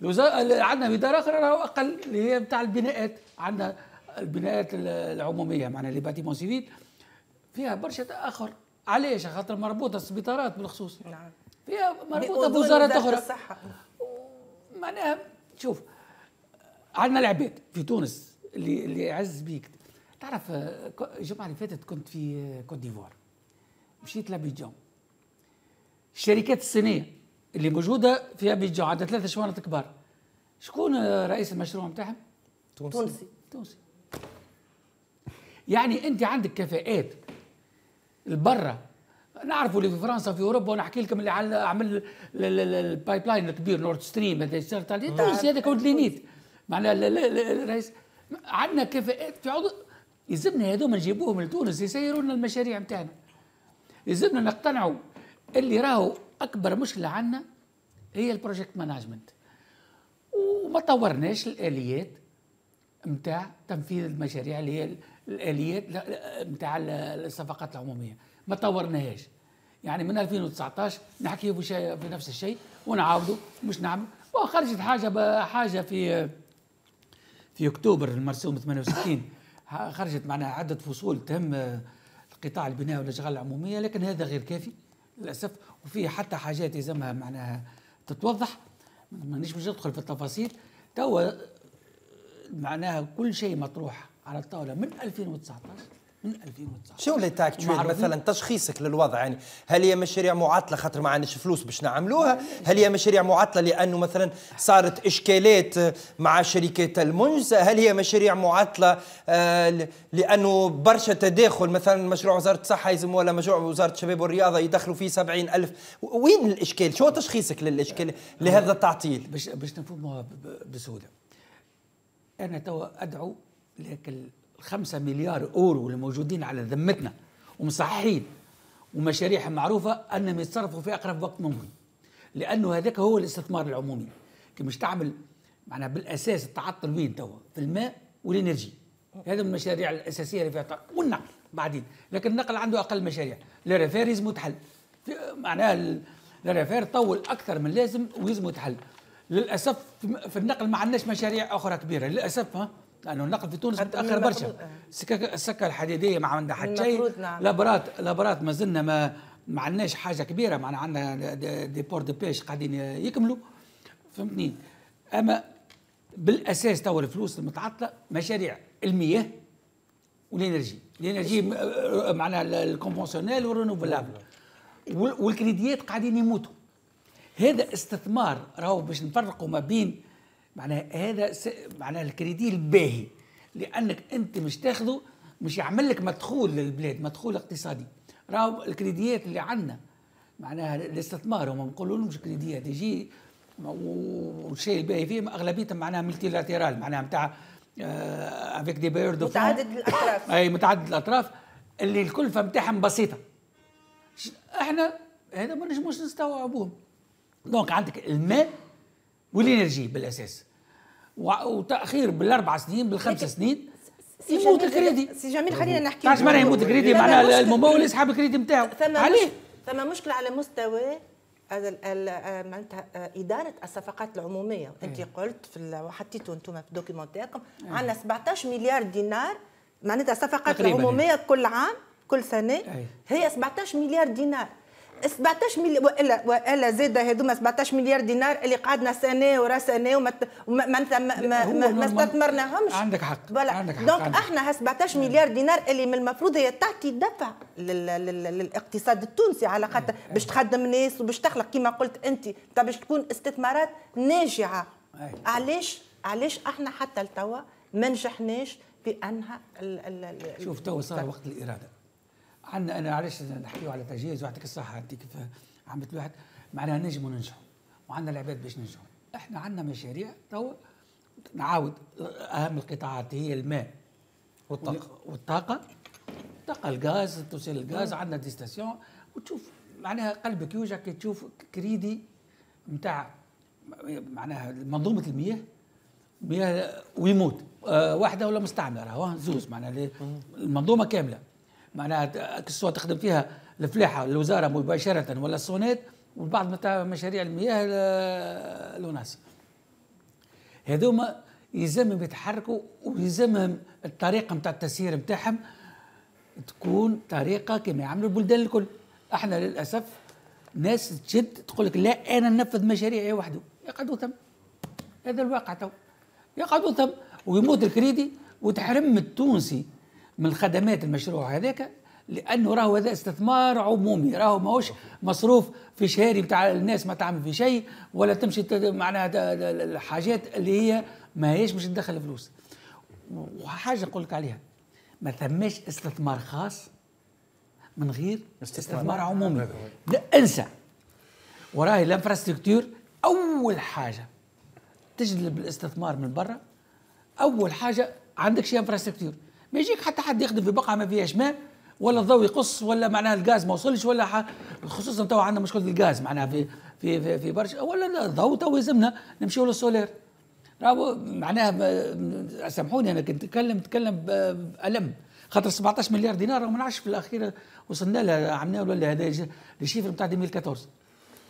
عندنا اداره اخرى راهو اقل اللي هي بتاع البناءات عندنا البناءات العموميه معنا لي باتيمون سيفيل فيها برشا تاخر علاش خاطر مربوطه السبيطارات بالخصوص نعم فيها مربوطه بوزارات اخرى الصحه معناها شوف عندنا العباد في تونس اللي اللي عز بيك تعرف الجمعه اللي فاتت كنت في كوت ديفوار مشيت لابيجون الشركات الصينيه اللي موجوده في ابيجون عندها ثلاثه شوانط كبار شكون رئيس المشروع نتاعهم؟ تونسي تونسي يعني انت عندك كفاءات البرة نعرفوا اللي في فرنسا في اوروبا ونحكي لكم اللي عمل البايب لاين الكبير نورد ستريم هذا الشهر تاع هذا نعم. هذاك لينيت معناها الرئيس عندنا كفاءات في عضو يلزمنا هذوما نجيبوهم لتونس يسيروا لنا المشاريع نتاعنا يلزمنا نقتنعوا اللي راهو اكبر مشكله عندنا هي البروجكت مانجمنت وما طورناش الاليات نتاع تنفيذ المشاريع اللي هي الاليات نتاع الصفقات العموميه ما طورناهاش يعني من 2019 نحكي في, في نفس الشيء ونعاودوا مش نعمل وخرجت حاجه حاجه في في اكتوبر المرسوم 68 [laughs] خرجت معنا عده فصول تهم آه، قطاع البناء والاشغال العموميه لكن هذا غير كافي للاسف وفي حتى حاجات يلزمها معناها تتوضح مانيش باش ندخل في التفاصيل توا معناها كل شيء مطروح على الطاوله من 2019 من 2019 شو ليتا اكتويل مثلا تشخيصك للوضع يعني هل هي مشاريع معطله خاطر ما عندناش فلوس باش نعملوها هل هي مشاريع معطله لانه مثلا صارت اشكالات مع شركات المنجز هل هي مشاريع معطله آه، لانه برشا تداخل مثلا مشروع وزاره الصحه يلزم ولا مشروع وزاره الشباب والرياضه يدخلوا فيه 70 الف وين الاشكال شو تشخيصك للاشكال لهذا التعطيل باش باش نفهمها بسهوله انا توا ادعو لكن الخمسة مليار أورو اللي موجودين على ذمتنا ومصححين ومشاريع معروفة أنهم يتصرفوا في أقرب وقت ممكن لأنه هذاك هو الاستثمار العمومي كي مش تعمل معناها بالأساس التعطل وين توا في الماء والإنرجي هذا من المشاريع الأساسية اللي فيها والنقل بعدين لكن النقل عنده أقل مشاريع الرفير يزمو تحل معناها الرفير طول أكثر من لازم ويزمو تحل للأسف في النقل ما عندناش مشاريع أخرى كبيرة للأسف ها لانه النقل في تونس متاخر برشا آه. السكه الحديديه ما عندها حتى شيء نعم. لابرات لابرات ما زلنا ما ما عندناش حاجه كبيره معنا عندنا دي بور دو بيش قاعدين يكملوا فهمتني اما بالاساس تو الفلوس المتعطله مشاريع المياه والانرجي الانرجي معناها الكونفونسيونيل والرينوفلابل والكريديات قاعدين يموتوا هذا استثمار راهو باش نفرقوا ما بين معناها هذا س... معناها الكريدي الباهي لانك انت مش تاخذه مش يعمل لك مدخول للبلاد مدخول اقتصادي راهو الكريديات اللي عندنا معناها الاستثمار هما نقولوا لهمش كريديات يجي والشيء الباهي فيهم اغلبيتهم معناها ملتي لاترال معناها نتاع افيك دي بيرد متعدد الاطراف [coughs] اي متعدد الاطراف اللي الكلفه نتاعهم بسيطه احنا هذا ما نجموش نستوعبوهم دونك عندك الماء والانرجي بالاساس وتاخير بالاربع سنين بالخمس سنين يموت الكريدي سي جميل خلينا نحكي تعرف معناها يموت الكريدي معناها الممول يسحب الكريدي نتاعه عليه ثم مشكله على مستوى معناتها آه، اداره الصفقات العموميه إيه. انت قلت في وحطيتوا انتم في دوكيومونتيركم إيه. عندنا 17 مليار دينار معناتها الصفقات العموميه كل عام كل سنه إيه. هي 17 مليار دينار 17 مليار والا والا زاد هذوما 17 مليار دينار اللي قعدنا سنه ورا سنه وما وما ما ما, ما, استثمرناهمش عندك حق بلا. عندك حق دونك عندك احنا 17 مليار دينار اللي من المفروض هي تعطي دفع للاقتصاد التونسي على خاطر إيه، إيه. باش تخدم ناس وباش تخلق كما قلت انت باش تكون استثمارات ناجعه إيه. علاش علاش احنا حتى لتوا ما نجحناش في انها شوف توا صار وقت الاراده عندنا انا علاش نحكيو على تجهيز وعطيك الصحه انت كيف عملت الواحد معناها نجموا ننجحوا وعندنا العباد باش ننجحوا احنا عندنا مشاريع تو نعاود اهم القطاعات هي الماء والطاقه والطاقه الطاقه الغاز توصل الغاز عندنا دي ستاسيون وتشوف معناها قلبك يوجع كي تشوف كريدي نتاع معناها منظومه المياه مياه ويموت آه، واحده ولا مستعمرة زوز معناها المنظومه كامله معناها كسوة تخدم فيها الفلاحة الوزارة مباشرة ولا السونات وبعض مشاريع المياه لوناس هذوما يلزمهم يتحركوا ويلزمهم الطريقة نتاع التسيير نتاعهم تكون طريقة كما يعملوا البلدان الكل احنا للأسف ناس تشد تقول لك لا أنا ننفذ مشاريعي وحده يقعدوا تم هذا الواقع تو يقعدوا تم ويموت الكريدي وتحرم التونسي من خدمات المشروع هذاك لانه راهو هذا استثمار عمومي راهو ماهوش مصروف في شهاري بتاع الناس ما تعمل في شيء ولا تمشي معناها الحاجات اللي هي ما هيش مش تدخل فلوس وحاجه نقول لك عليها ما ثماش استثمار خاص من غير استثمار, استثمار عمومي لا انسى وراهي الانفراستركتور اول حاجه تجلب الاستثمار من برا اول حاجه عندك شي انفراستركتور ما يجيك حتى حد يخدم في بقعه ما فيهاش ماء ولا الضوء يقص ولا معناها الغاز ما وصلش ولا ح... خصوصا تو عندنا مشكله الغاز معناها في في في, في برشا ولا الضوء تو يلزمنا نمشيو للسولير معناها سامحوني انا كنت اتكلم نتكلم بالم خاطر 17 مليار دينار وما نعرفش في الاخير وصلنا لها عملنا ولا هذا الشيفر نتاع 2014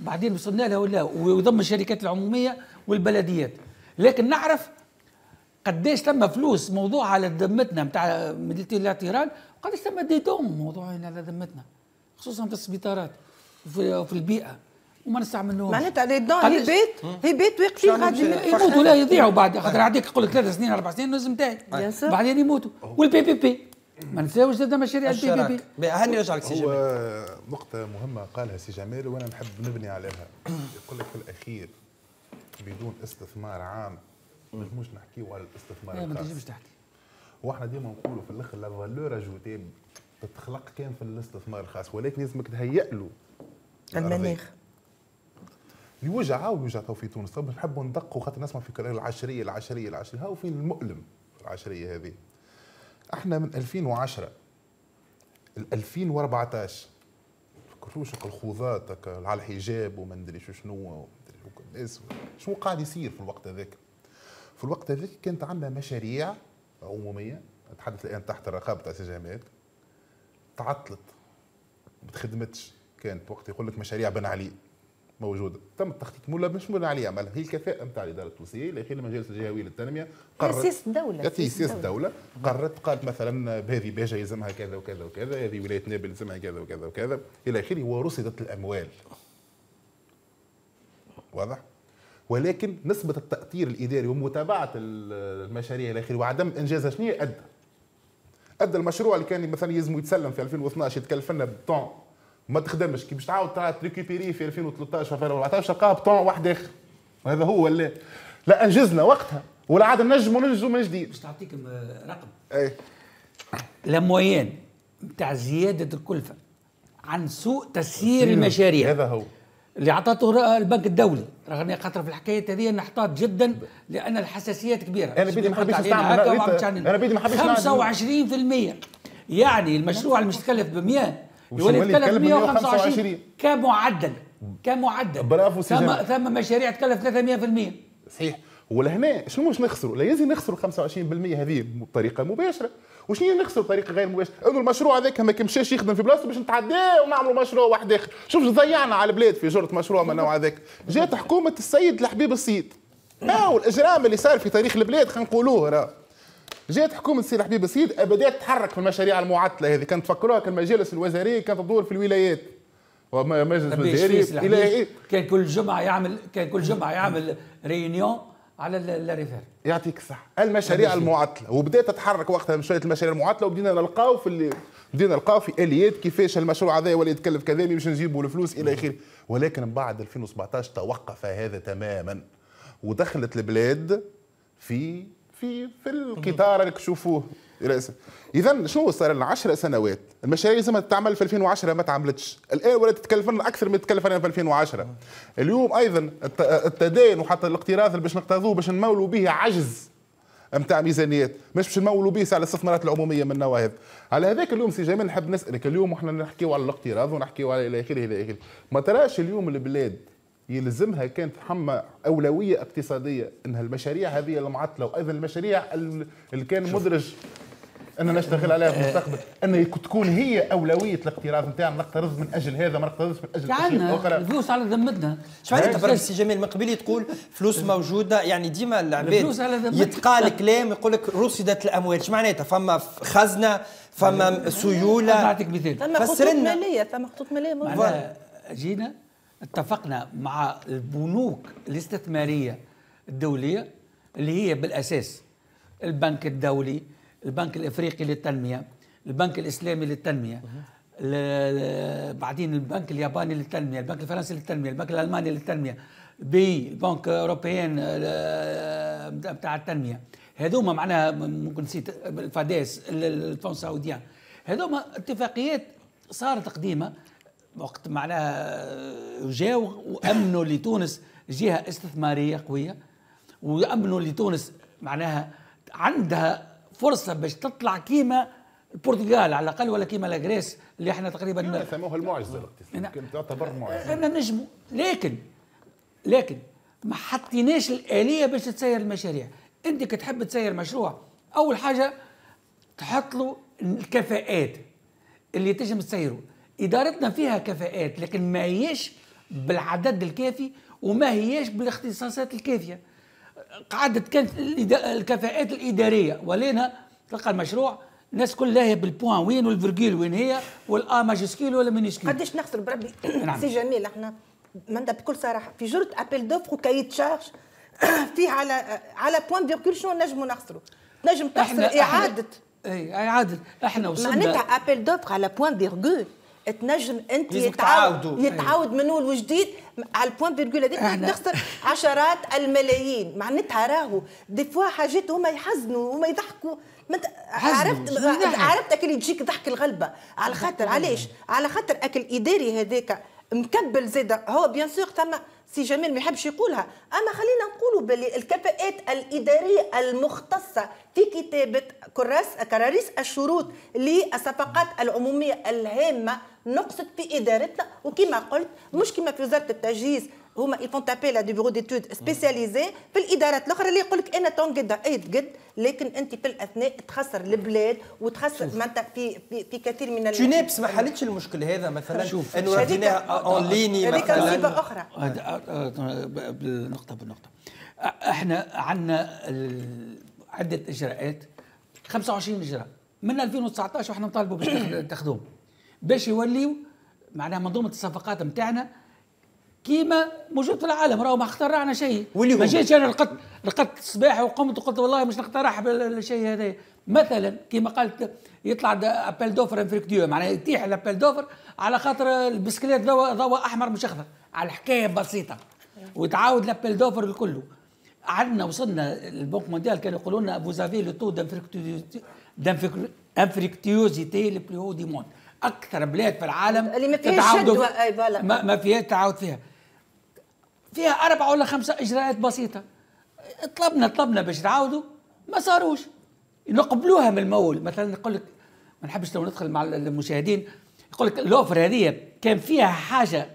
بعدين وصلنا لها ولا ويضم الشركات العموميه والبلديات لكن نعرف قداش ثم فلوس موضوع على ذمتنا نتاع مدينه الاعتراض وقداش ثم دي دون موضوع على ذمتنا خصوصا في السبيطارات وفي البيئه وما نستعملوش معناتها لي دون هي بيت هي بيت واقفين غادي يموتوا لا يضيعوا بعد خاطر عندك يقول لك ثلاث سنين اربع سنين لازم تاعي بعدين يموتوا والبي بي بي ما نساوش زاد مشاريع البي بي بي هاني يرجع لك سي جمال هو نقطة مهمة قالها سي جمال وأنا نحب نبني عليها يقول لك في الأخير بدون استثمار عام ما نجموش نحكيو على الاستثمار الخاص ما تنجمش تحكي واحنا ديما نقولوا في الاخر لا فالور اجوتي تتخلق كان في الاستثمار الخاص ولكن لازمك تهيئ له المناخ يوجع ويوجع تو في تونس طب نحبوا ندقوا خاطر نسمع في كلام العشريه العشريه العشريه هاو فين المؤلم العشريه هذه احنا من 2010 ل 2014 كروش الخوذات على الحجاب وما ندري شنو الناس شنو قاعد يصير في الوقت هذاك في الوقت هذاك كانت عندنا مشاريع عموميه نتحدث الان تحت الرقابه تاع جمال تعطلت ما تخدمتش كانت وقت يقول لك مشاريع بن علي موجوده تم التخطيط مولا مش بن علي عمل هي الكفاءه نتاع الاداره التونسيه الى اخره المجالس الجهويه للتنميه قررت تاسيس الدوله تاسيس الدوله قررت قالت مثلا بهذه باجه يلزمها كذا وكذا وكذا هذه ولايه نابل يلزمها كذا وكذا وكذا الى اخره ورصدت الاموال واضح ولكن نسبه التاثير الاداري ومتابعه المشاريع الى اخره وعدم انجازها شنو ادى؟ ادى المشروع اللي كان مثلا يلزم يتسلم في 2012 يتكلف لنا بطون ما تخدمش كي باش تعاود تريكيبيري في 2013 2014 تلقاها بطون واحد اخر هذا هو ولا لا انجزنا وقتها ولا عاد نجموا ننجزوا من جديد باش تعطيكم آه، رقم إيه لا موين نتاع زياده الكلفه عن سوء تسيير المشاريع هذا هو اللي عطاته البنك الدولي رغم خاطر في الحكايه هذه نحتاط جدا لان الحساسيات كبيره انا بيدي ما حبيتش نستعمل انا بيدي ما حبيتش 25% يعني المشروع اللي مش تكلف ب 100 يولي تكلف 125 كمعدل كمعدل برافو سي ثم ثم مشاريع تكلف 300% صحيح ولهنا شنو مش نخسروا لا يزي نخسروا 25% هذه بطريقه مباشره وشنو نخسر بطريقه غير مباشره انه المشروع هذاك ما كمشاش يخدم في بلاصته باش نتعداه ونعملوا مشروع واحد اخر شوف ضيعنا على البلاد في جره مشروع من النوع هذاك جات حكومه السيد الحبيب السيد او الاجرام اللي صار في تاريخ البلاد خلينا نقولوه راه جات حكومه السيد الحبيب السيد بدات تحرك في المشاريع المعطله هذه كانت تفكروها كان المجالس الوزاريه كانت تدور في الولايات ومجلس وزاري الى كان كل جمعه يعمل كان كل جمعه يعمل ريونيون على الريفير يعطيك الصحه المشاريع المعطله وبدات تتحرك وقتها شويه المشاريع المعطله وبدينا نلقاو في اللي بدينا نلقاو في اليات كيفاش المشروع هذا ولا يتكلف كذا باش نجيبوا الفلوس الى اخره ولكن من بعد 2017 توقف هذا تماما ودخلت البلاد في في في القطار اللي تشوفوه الى اذا شو صار لنا 10 سنوات المشاريع لازم تعمل في 2010 ما تعملتش الان ولا تتكلف لنا اكثر من تتكلف لنا في 2010 اليوم ايضا التدين وحتى الاقتراض اللي باش نقتاضوه باش نمولوا به عجز نتاع ميزانيات مش باش نمولوا به على الاستثمارات العموميه من النوع على هذاك اليوم سي جمال نحب نسالك اليوم احنا نحكيو على الاقتراض ونحكيو على الى اخره الى اخره ما تراش اليوم البلاد يلزمها كانت حمى اولويه اقتصاديه انها المشاريع هذه المعطله وايضا المشاريع اللي كان مدرج ان نشتغل عليها في المستقبل إيه. ان تكون هي اولويه الاقتراض نتاعنا نقترض من اجل هذا ما نقترضش من اجل تعالنا الفلوس على ذمتنا معناتها انت سي جميل من قبيل تقول فلوس إيه. موجوده يعني ديما العباد الفلوس على ذمتنا يتقال كلام يقول لك رصدت الاموال شو معناتها فما خزنه فما سيوله نعطيك مثال فما خطوط ماليه فما خطوط ماليه جينا اتفقنا مع البنوك الاستثماريه الدوليه اللي هي بالاساس البنك الدولي البنك الافريقي للتنميه البنك الاسلامي للتنميه بعدين البنك الياباني للتنميه البنك الفرنسي للتنميه البنك الالماني للتنميه بي البنك اوروبيان بتاع التنميه هذوما معناها ممكن نسيت الفاداس الفون سعوديان هذوما اتفاقيات صارت قديمه وقت معناها جاو وامنوا لتونس جهه استثماريه قويه وامنوا لتونس معناها عندها فرصه باش تطلع كيما البرتغال على الاقل ولا كيما لاغريس اللي احنا تقريبا سموها المعجزه الاقتصاديه تعتبر معجزه احنا نجموا لكن لكن ما حطيناش الاليه باش تسير المشاريع انت كتحب تسير مشروع اول حاجه تحط له الكفاءات اللي تجم تسيره ادارتنا فيها كفاءات لكن ما هيش بالعدد الكافي وما هيش بالاختصاصات الكافيه قعدت كانت الكفاءات الاداريه ولينا تلقى المشروع الناس كلها بالبوان وين والفرجيل وين هي والا ماجسكيل ولا مينيسكيل قداش نخسر بربي [coughs] نعم. سي جميل احنا معناتها بكل صراحه في جرة ابل دوفر وكاي تشارج [coughs] فيه على على بوان فيركول شنو نجموا نخسروا نجم تخسر اعاده اي اعاده احنا وصلنا معناتها ابل دوفر على بوان فيركول تنجم انت يتعاود أيوه. يتعاود من اول وجديد على البوان بيرجول هذيك تخسر عشرات الملايين معناتها راهو دي فوا حاجات هما يحزنوا وما يضحكوا مت... عرفت يعني؟ عرفتك اللي تجيك ضحك الغلبه على خاطر علاش على خاطر اكل اداري هذاك مكبل زاد هو بيان سور ثم سي جميل ما يحبش يقولها اما خلينا نقولوا باللي الكفاءات الاداريه المختصه في كتابه كراس كراريس الشروط للصفقات العموميه الهامه نقصد في ادارتنا وكما قلت مش كما في وزاره التجهيز هما يفون تابيل دي بيرو ديتود سبيسياليزي في الادارات الاخرى اللي يقول لك انا تنقد اي قد لكن انت في الاثناء تخسر البلاد وتخسر معناتها في, في في كثير من تونس ما حلتش المشكل هذا مثلا شوف انه رديناها اون ليني مثلا اخرى آه، آه، بالنقطه بالنقطه احنا عندنا عده اجراءات 25 اجراء من 2019 واحنا نطالبوا باش تاخذوهم باش يوليو معناها منظومه الصفقات نتاعنا كيما موجود في العالم راهو ما اخترعنا شيء ما جيتش انا رقدت رقدت الصباح وقمت وقلت والله مش نقترح الشيء هذا مثلا كيما قالت يطلع ابل دوفر انفريكتيو معناها يتيح الابل دوفر على خاطر البسكليت ضوء ضوء احمر مش اخضر على الحكايه بسيطه وتعاود الابل دوفر الكل عندنا وصلنا البنك مونديال كانوا يقولوا لنا فوزافي لو تو دانفريكتيوزيتي لو بلو هو دي موند اكثر بلاد في العالم اللي ما فيهاش شد اي ما, ما فيهاش تعاود فيها فيها اربعه ولا خمسه اجراءات بسيطه طلبنا طلبنا باش تعاودوا ما صاروش نقبلوها من المول مثلا نقول لك ما نحبش لو ندخل مع المشاهدين يقول لك الاوفر هذه كان فيها حاجه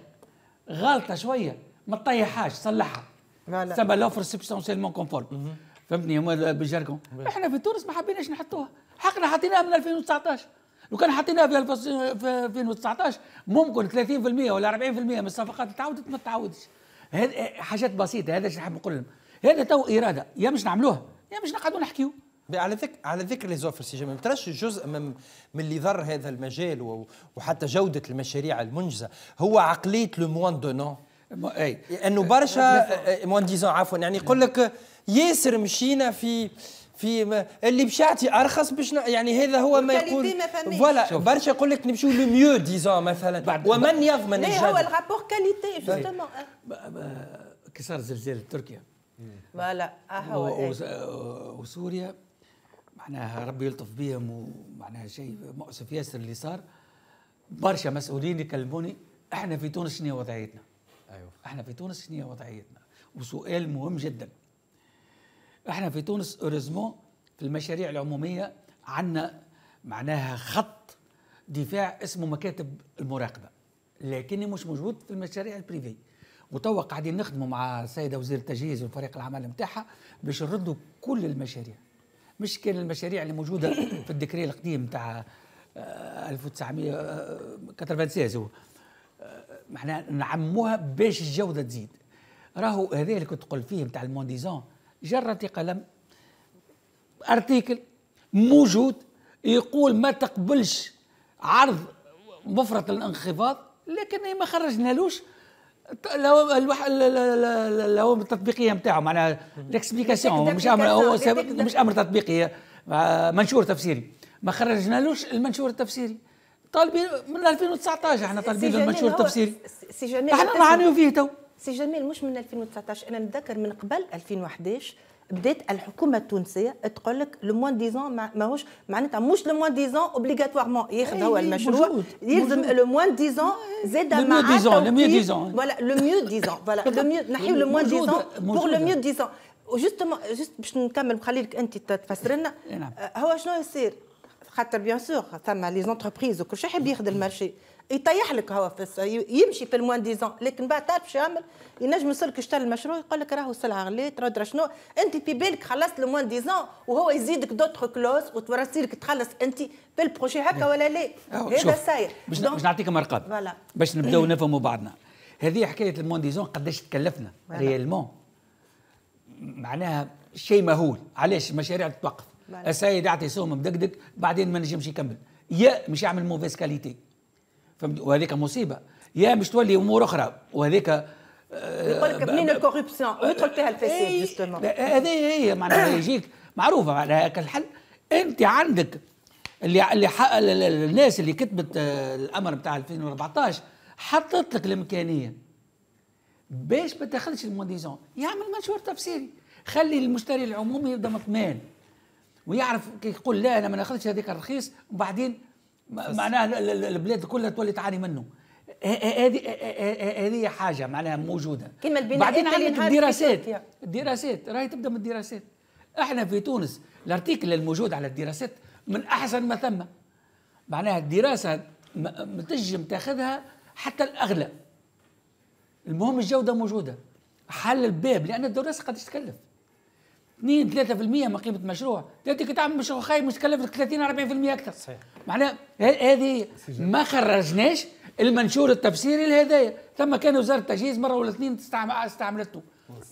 غلطه شويه ما تطيحهاش صلحها سما لوفر سبستانسيلمون كونفورم فهمتني بالجاركون احنا في تونس ما حبيناش نحطوها حقنا حطيناها من 2019 لو كان حطيناها في 2019 ممكن 30% ولا 40% من الصفقات اللي تعاودت ما تعاودش حاجات بسيطه هذا اللي نحب نقول لهم هذا تو اراده يا مش نعملوها يا مش نقعدوا نحكيو على ذكر على ذكر لي زوفر سي ما جزء من, من اللي ضر هذا المجال وحتى جوده المشاريع المنجزه هو عقليه لو موان نو اي انه برشا موان أه، ديزون عفوا يعني يقول لك ياسر مشينا في في اللي بشعتي ارخص باش يعني هذا هو ما يقول فوالا برشا يقول لك نمشيو لو ميو ديزون مثلا ومن يضمن الجوده هو الرابور كاليتي جوستومون كي صار زلزال تركيا فوالا هو وسوريا معناها ربي يلطف بهم ومعناها شيء مؤسف ياسر اللي صار برشا مسؤولين يكلموني احنا في تونس شنو وضعيتنا ايوه احنا في تونس شنو وضعيتنا وسؤال مهم جدا احنا في تونس اوريزمون في المشاريع العموميه عندنا معناها خط دفاع اسمه مكاتب المراقبه لكني مش موجود في المشاريع البريفي وتوا قاعدين نخدموا مع السيده وزير التجهيز وفريق العمل نتاعها باش نردوا كل المشاريع مش كان المشاريع اللي موجوده في الدكري القديم نتاع 1996 هو معناها نعموها باش الجوده تزيد راهو هذا اللي كنت تقول فيه نتاع المونديزون جرتي قلم ارتيكل موجود يقول ما تقبلش عرض مفرط الانخفاض لكن ما خرجنالوش لو الوح... لو التطبيقيه نتاعو معناها ليكسبليكاسيون مش امر هو مش امر تطبيقي منشور تفسيري ما خرجنالوش المنشور التفسيري طالبين من 2019 احنا طالبين المنشور التفسيري احنا نعانيو فيه تو سي جميل مش من 2019 انا نتذكر من قبل 2011 بدات الحكومه التونسيه تقول لك لو موان ديزون ماهوش معناتها مش لو موان ديزون اوبليغاتوارمون ياخذ هو المشروع يلزم لو موان ديزون زاد مع لو ميو ديزون لو ميو ديزون فوالا لو ميو ديزون فوالا لو ميو نحيو لو موان ديزون بور لو ميو ديزون وجوستومون جوست باش نكمل نخلي لك انت تفسر لنا إيه، نعم. هو شنو يصير خاطر بيان سور ثم لي زونتربريز وكل شيء يحب ياخذ المارشي يطيح لك هو في يمشي في الموان ديزون لكن بعد تعرف شو يعمل ينجم يوصلك يشتري المشروع يقول لك راهو السلعه غليت راه شنو انت في بالك خلصت الموان ديزون وهو يزيدك دوتر كلوز وتورسي لك تخلص انت في البروشي هكا ولا لا هذا ساير باش نعطيك مرقب فوالا باش نبداو نفهموا بعضنا هذه حكايه الموان ديزون قداش تكلفنا ريالمون معناها شيء مهول علاش المشاريع تتوقف السيد يعطي سهم مدقدق بعدين ما نجمش يكمل يا مش يعمل موفيس كاليتي فهمت وهذيك مصيبه يا مش تولي امور اخرى وهذيك آه، يقول لك منين الكوربسيون ويدخل فيها الفساد جوستومون إيه، هذه هي معناها يجيك معروفه معناها هكا الحل انت عندك اللي اللي الناس اللي كتبت آه، الامر بتاع 2014 حطت لك الامكانيه باش ما تاخذش المونديزون يعمل منشور تفسيري خلي المشتري العمومي يبدا مطمئن ويعرف يقول لا انا ما ناخذش هذيك الرخيص وبعدين معناها البلاد كلها تولي تعاني منه هذه هذه حاجه معناها موجوده كلمه البناء بعدين عندك الدراسات الدراسات راهي تبدا من الدراسات احنا في تونس الارتيكل الموجود على الدراسات من احسن ما ثم معناها الدراسه تنجم تاخذها حتى الاغلى المهم الجوده موجوده حل الباب لان الدراسه قد تكلف 2 3% من قيمه المشروع انت تعمل مشروع خايب مش تكلفك 30 40% اكثر صحيح معناها هذه ما خرجناش المنشور التفسيري لهذايا ثم كان وزاره التجهيز مره ولا اثنين استعملته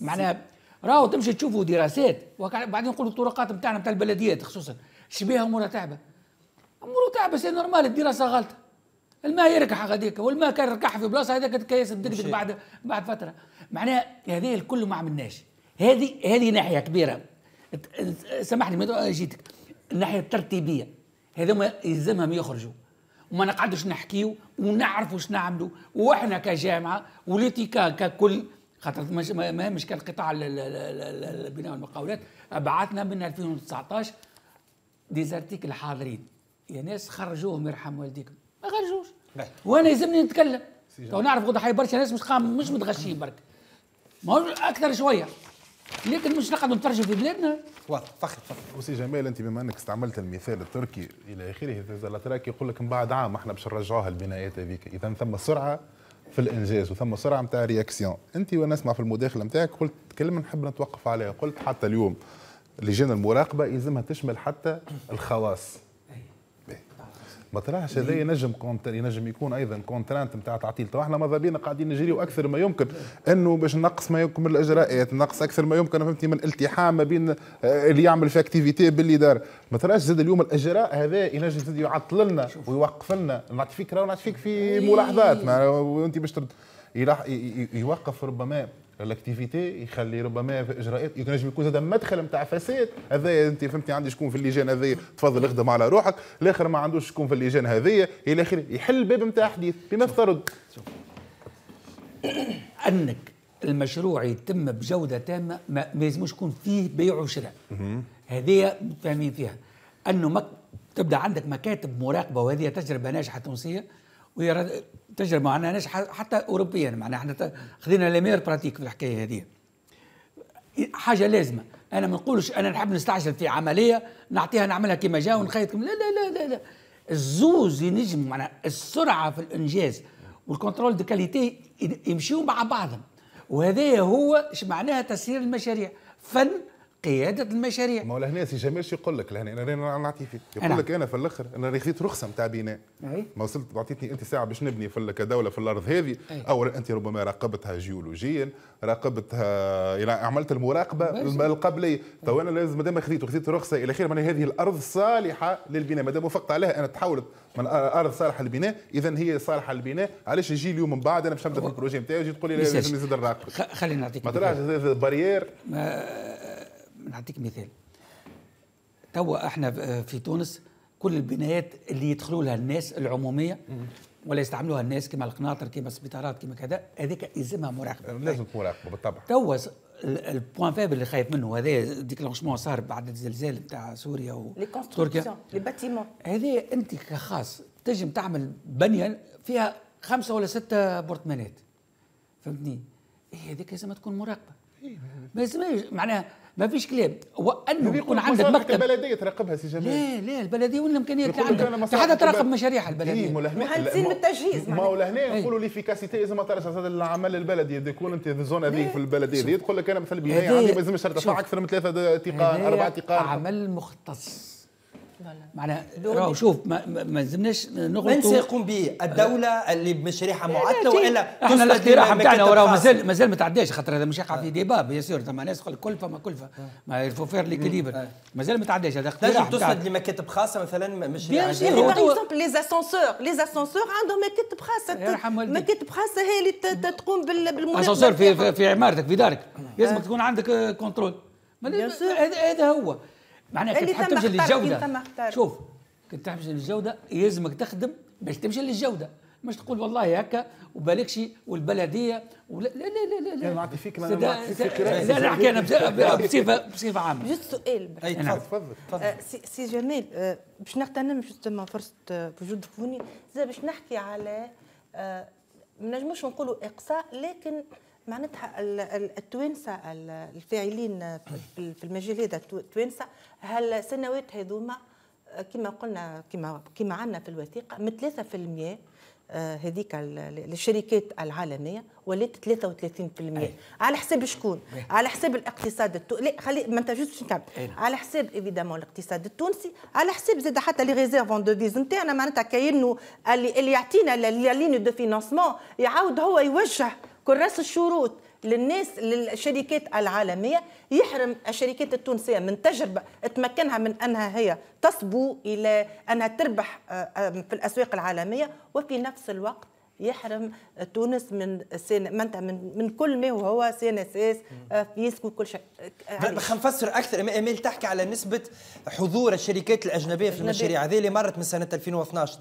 معناها راهو تمشي تشوفوا دراسات وبعدين نقولوا الطرقات نتاعنا نتاع البلديات خصوصا شبيها امورها تعبه امورها تعبه سي نورمال الدراسه غلطه الماء يركح هذيك والماء كان ركح في بلاصه هذاك تكيس بعد بعد فتره معناها هذه الكل ما عملناش هذه هذه ناحيه كبيره سامحني ما جيتك الناحيه الترتيبيه هذوما يلزمهم يخرجوا وما نقعدوش نحكيو ونعرفوا شنو نعملوا واحنا كجامعه وليتيكا ككل خاطر ما مش كان قطاع البناء والمقاولات بعثنا من 2019 ديزارتيكل حاضرين يا ناس خرجوهم يرحم والديكم ما خرجوش وانا يلزمني نتكلم تو نعرف غدا حي برشا ناس مش قام مش متغشين برك ما اكثر شويه لكن مش نقعدوا نترجم في بلادنا واضح فخر فخر وسي جمال انت بما انك استعملت المثال التركي الى اخره الاتراك يقول لك من بعد عام احنا باش نرجعوها البنايات هذيك اذا ثم سرعه في الانجاز وثم سرعه نتاع رياكسيون انت وانا اسمع في المداخله نتاعك قلت كلمه نحب نتوقف عليها قلت حتى اليوم لجان المراقبه يلزمها تشمل حتى الخواص ما طلعش هذا ينجم كونتر ينجم يكون ايضا كونترانت نتاع تعطيل تو احنا ماذا بينا قاعدين نجريو اكثر ما يمكن انه باش نقص ما يمكن من الاجراءات نقص اكثر ما يمكن فهمتي من التحام ما بين آه، اللي يعمل في اكتيفيتي باللي دار ما طلعش زاد اليوم الاجراء هذا ينجم زاد يعطل لنا ويوقف لنا نعطي فكره ونعطي فيك في ملاحظات إيه. وانت باش يوقف ربما ريلاكتيفيتي يخلي ربما في اجراءات ينجم يكون زاد مدخل نتاع فساد هذايا انت فهمتني عندي شكون في اللجان هذايا تفضل اخدم على روحك الاخر ما عندوش شكون في اللجان هذايا الى اخره يحل الباب نتاع حديث بما افترض [coughs] انك المشروع يتم بجوده تامه ما يلزموش يكون فيه بيع وشراء هذه فاهمين فيها انه تبدا عندك مكاتب مراقبه وهذه تجربه ناجحه تونسيه وهي تجربه ما عندناش حتى اوروبيا معناها احنا خذينا لمير براتيك في الحكايه هذه حاجه لازمه انا ما نقولش انا نحب نستعجل في عمليه نعطيها نعملها كما جا ونخيط لا لا لا لا, لا. الزوز ينجم معناها السرعه في الانجاز والكنترول دو كاليتي يمشيو مع بعضهم وهذا هو معناها تسيير المشاريع فن قياده المشاريع ما هو لهنا سي جمال شو يقول لك لهنا انا نعطي فيك يقول لك انا في الاخر انا رخيت رخصه نتاع بناء ما وصلت اعطيتني انت ساعه باش نبني في كدوله في الارض هذه اولا انت ربما راقبتها جيولوجيا راقبتها يعني عملت المراقبه القبليه تو انا لازم مادام خذيت وخذيت رخصه الى اخره معناها هذه الارض صالحه للبناء مادام وفقت عليها انا تحولت من ارض صالحه للبناء اذا هي صالحه للبناء علاش يجي اليوم من بعد انا باش نبدا في البروجي نتاعي تجي تقول لي لازم نزيد الراقبه خليني نعطيك ما طلعش بارير نعطيك مثال توا احنا في تونس كل البنايات اللي يدخلوا لها الناس العموميه ولا يستعملوها الناس كما القناطر كما السبيطارات كما كذا هذيك يلزمها مراقبه لازم مراقبه بالطبع توا البوان فيبل اللي خايف منه هذا ديكلونشمون صار بعد الزلزال نتاع سوريا وتركيا لي باتيمون هذا انت كخاص تنجم تعمل بنيه فيها خمسه ولا سته بورتمانات فهمتني؟ إيه، هذيك لازم تكون مراقبه إيه. ما لازمش معناها ما فيش كلام هو انه يكون عندك مكتب البلديه تراقبها سي جمال لا لا البلديه وين الامكانيات اللي عندها حتى تراقب مشاريعها البلديه إيه، مهندسين بالتجهيز ما هو لهنا نقولوا ليفيكاسيتي لازم هذا العمل البلدي اذا يكون انت في الزون هذيك في البلديه هذه يقول لك انا مثلا بنايه عندي ما لازمش ارتفع اكثر من ثلاثه تقار اربعه تقار عمل مختص معناها راهو شوف ما, ما لزمناش نغلطوا من سيقوم به الدوله أه. اللي بمشاريعها أه، معدله والا احنا الاقتراح نتاعنا وراه مازال مازال ما تعداش خاطر هذا مش يقع في ديبا بيان سور ثم ناس تقول كلفه أه. ما كلفه ما يفو فير ليكيليبر مازال ما تعداش هذا اقتراح تنجم تسند لمكاتب خاصه مثلا مش بيان يعني باغ اكزومبل لي اسانسور لي اسانسور عندهم مكاتب خاصه والديك مكاتب خاصه هي اللي تقوم بالمناقشه اسانسور في في عمارتك في دارك لازمك تكون عندك كنترول هذا هو معناها كنت تحب تمشي للجوده شوف كنت تحب تمشي للجوده يلزمك تخدم باش تمشي للجوده مش تقول والله هكا وبالكش والبلديه ولا لا لا لا لا لا نعطي فيك انا نعطي فيك لا لا نحكي انا [laughs] بصفه بصفه عامه جوست سؤال اي نعم. تفضل تفضل سي أه، جميل أه، باش نغتنم جوستومون فرصه وجود فوني زاد باش نحكي على أه، ما نجموش نقولوا اقصاء لكن معناتها التوانسه الفاعلين في المجال هذا التوانسه هل سنوات هذوما كما قلنا كما كما عندنا في الوثيقه من 3% آه، هذيك الشركات العالميه ولات 33% على حساب شكون؟ على حساب الاقتصاد التونسي لا خلي ما انت نكمل على حساب ايفيدامون الاقتصاد التونسي على حساب زاد حتى لي ريزيرف اون دوفيز نتاعنا معناتها كانه اللي, يعطينا لا لين دو فينونسمون يعاود هو يوجه كراس الشروط للناس للشركات العالميه يحرم الشركات التونسيه من تجربه تمكنها من انها هي تصبو الى انها تربح آه، آه، في الاسواق العالميه وفي نفس الوقت يحرم تونس من سين من, من كل ما هو سي ان اس اس آه، فيسك وكل شيء يعني خلينا نفسر اكثر امال تحكي على نسبه حضور الشركات الاجنبيه في المشاريع هذه اللي مرت من سنه 2012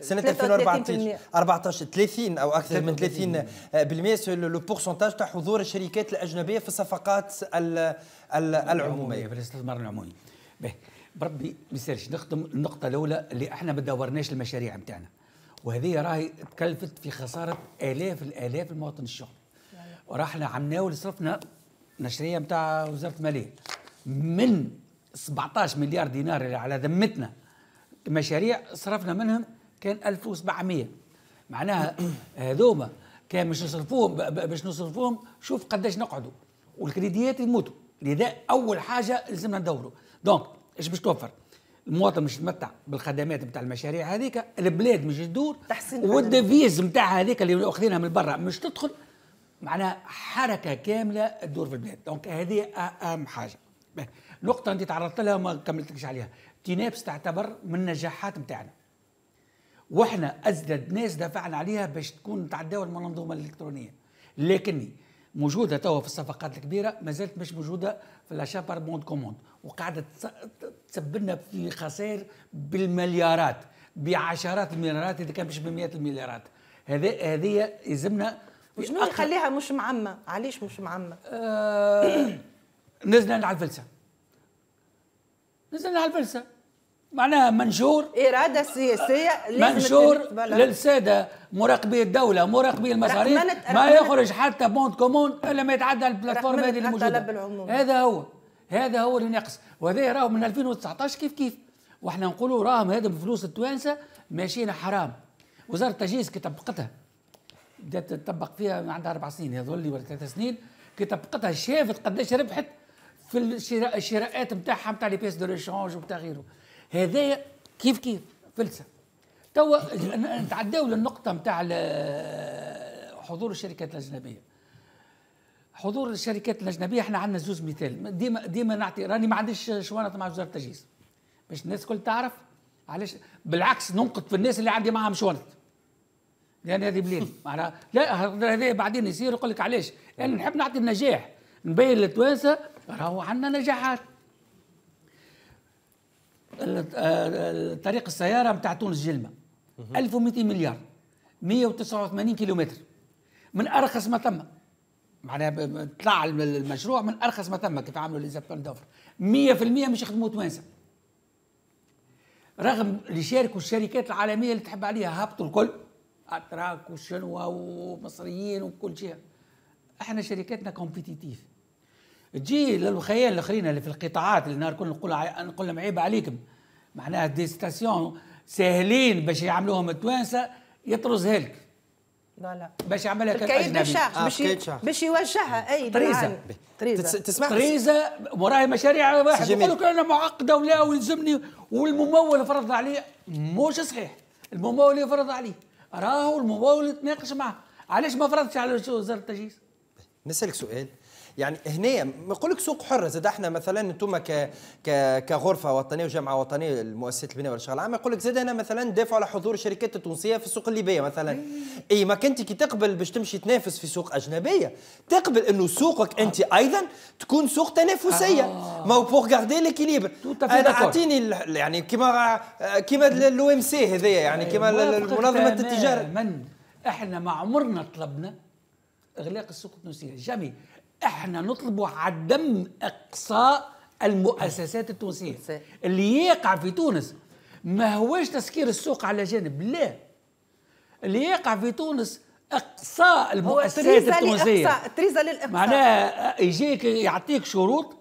3% سنه 2014 14 30 او اكثر من 30% سو لو بورسنتاج تاع حضور الشركات الاجنبيه في الصفقات العموميه في الاستثمار العمومي بربي ما نخدم النقطه الاولى اللي احنا ما دورناش المشاريع نتاعنا وهذه راهي تكلفت في خساره الاف الالاف المواطن الشغل وراح عمناول صرفنا نشريه نتاع وزاره الماليه من 17 مليار دينار اللي على ذمتنا مشاريع صرفنا منهم كان 1700 معناها [clears throat] هذوما كان باش نصرفوهم باش نصرفوهم شوف قداش نقعدوا والكريديات يموتوا لذا اول حاجه لازمنا ندوروا دونك ايش باش توفر المواطن مش يتمتع بالخدمات نتاع المشاريع هذيك البلاد مش تدور تحسين والدفيز نتاعها هذيك اللي واخذينها من برا مش تدخل معناها حركه كامله تدور في البلاد دونك هذه اهم حاجه نقطة أنت تعرضت لها وما كملتكش عليها تينابس تعتبر من النجاحات نتاعنا وإحنا أزدد ناس دفعنا عليها باش تكون تعداو المنظومة الإلكترونية لكني موجوده توا في الصفقات الكبيره ما زالت مش موجوده في لاشا بار بوند كوموند وقاعده تسبب لنا في خسائر بالمليارات بعشرات المليارات اذا كان مش بمئات المليارات هذه هذه يلزمنا وشنو نخليها مش معمه؟ علاش مش معمه؟ آه [clears throat] نزلنا على الفلسه نزلنا على الفلسه معناها منشور إرادة سياسية منشور للسادة مراقبي الدولة مراقبي المصاريف ما يخرج حتى بوند كومون إلا ما يتعدى البلاتفورم هذه الموجودة هذا هو هذا هو اللي ناقص وهذا راهو من 2019 كيف كيف واحنا نقولوا راهم هذا بفلوس التوانسة ماشينا حرام وزارة التجهيز كي طبقتها بدات تطبق فيها عندها أربع سنين يظل ولا ثلاث سنين كي طبقتها شافت قداش ربحت في الشراء الشراءات نتاعها نتاع لي بيس دو ريشونج وبتاع غيره هذايا كيف كيف فلسه توا نتعداو للنقطة نتاع حضور الشركات الأجنبية حضور الشركات الأجنبية احنا عندنا زوز مثال ديما ديما نعطي راني ما عنديش شوانة مع وزارة التجهيز باش الناس الكل تعرف علاش بالعكس ننقد في الناس اللي عندي معاهم شوانة لان هذه بليل [laughs] معناها لا هذا بعدين يصير يقول لك علاش انا نحب نعطي النجاح نبين للتوانسه راهو عندنا نجاحات طريق السياره نتاع تونس جلمه 1200 مليار 189 كيلومتر من ارخص ما ثم معناها طلع المشروع من ارخص ما ثم كيف عملوا ليزابتون دوفر 100% مش يخدموا توانسه رغم اللي شاركوا الشركات العالميه اللي تحب عليها هبطوا الكل اتراك وشنوا ومصريين وكل شيء احنا شركاتنا كومبيتيتيف تجي للخيال الاخرين اللي في القطاعات اللي نهار نقول نقول لهم عيب عليكم معناها ديستاسيون ساهلين باش يعملوهم التوانسه يطرز هلك لا باش يعملها كاين باش آه، باش يوجهها اي طريزه طريزه تسمع تريزا وراها مشاريع واحد يقول لك انا معقده ولا ويلزمني والممول فرض عليه مش صحيح الممول يفرض عليه راهو الممول يتناقش معه علاش ما فرضش على وزاره التجهيز نسالك سؤال يعني هنا نقول لك سوق حر زاد احنا مثلا انتم ك كغرفه وطنيه وجامعه وطنيه المؤسسات البناء والاشغال العامه يقول لك زاد انا مثلا دافع على حضور الشركات التونسيه في السوق الليبيه مثلا اي إيه، ما كنت كي تقبل باش تمشي تنافس في سوق اجنبيه تقبل انه سوقك انت ايضا تكون سوق تنافسيه آه. ما هو بور غاردي ليكيليبر انا اعطيني يعني كيما كيما لو ام سي هذايا يعني كيما منظمه التجاره من احنا ما عمرنا طلبنا اغلاق السوق التونسيه جامي احنا نطلب عدم اقصاء المؤسسات التونسيه اللي يقع في تونس ما هوش تسكير السوق على جانب لا اللي يقع في تونس اقصاء المؤسسات التونسيه تريزا للاقصاء معناها يجيك يعطيك شروط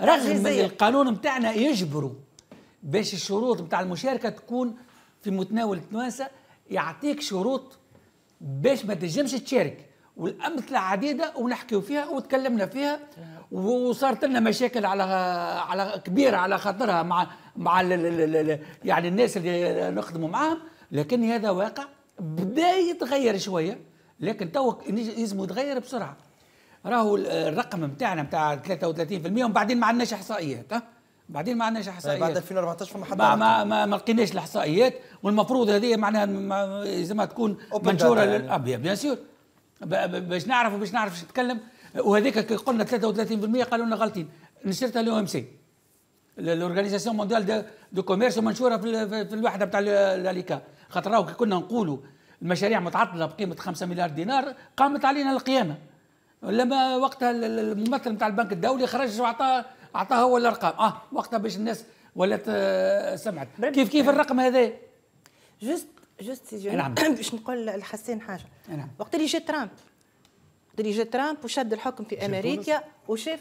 رغم القانون نتاعنا يجبره باش الشروط نتاع المشاركه تكون في متناول التوانسه يعطيك شروط باش ما تنجمش تشارك والامثله عديده ونحكيو فيها وتكلمنا فيها وصارت لنا مشاكل على على كبيره على خاطرها مع مع يعني الناس اللي نخدموا معاهم لكن هذا واقع بدا يتغير شويه لكن تو يلزم يتغير بسرعه راهو الرقم نتاعنا نتاع 33% ومن بعدين ما عندناش احصائيات ها بعدين ما عندناش احصائيات بعد 2014 فما حد ما ما, ما, لقيناش الاحصائيات والمفروض هذه معناها لازمها تكون منشوره يعني. آه، بيان سور باش نعرف وباش نعرف باش نتكلم وهذيك كي قلنا 33% قالوا لنا غلطين نشرتها لو ام سي لورغانيزاسيون مونديال دو, كوميرس منشوره في, في الوحده بتاع الاليكا خاطر راهو كي كنا نقولوا المشاريع متعطله بقيمه 5 مليار دينار قامت علينا القيامه لما وقتها الممثل بتاع البنك الدولي خرج واعطاه اعطاه هو الارقام اه وقتها باش الناس ولات آه، سمعت كيف كيف الرقم هذا جست جوست سي eh, نعم [coughs] باش نقول لحسين حاجه إيه، نعم. وقت اللي جا ترامب وقت اللي جا ترامب وشد الحكم في امريكا وشاف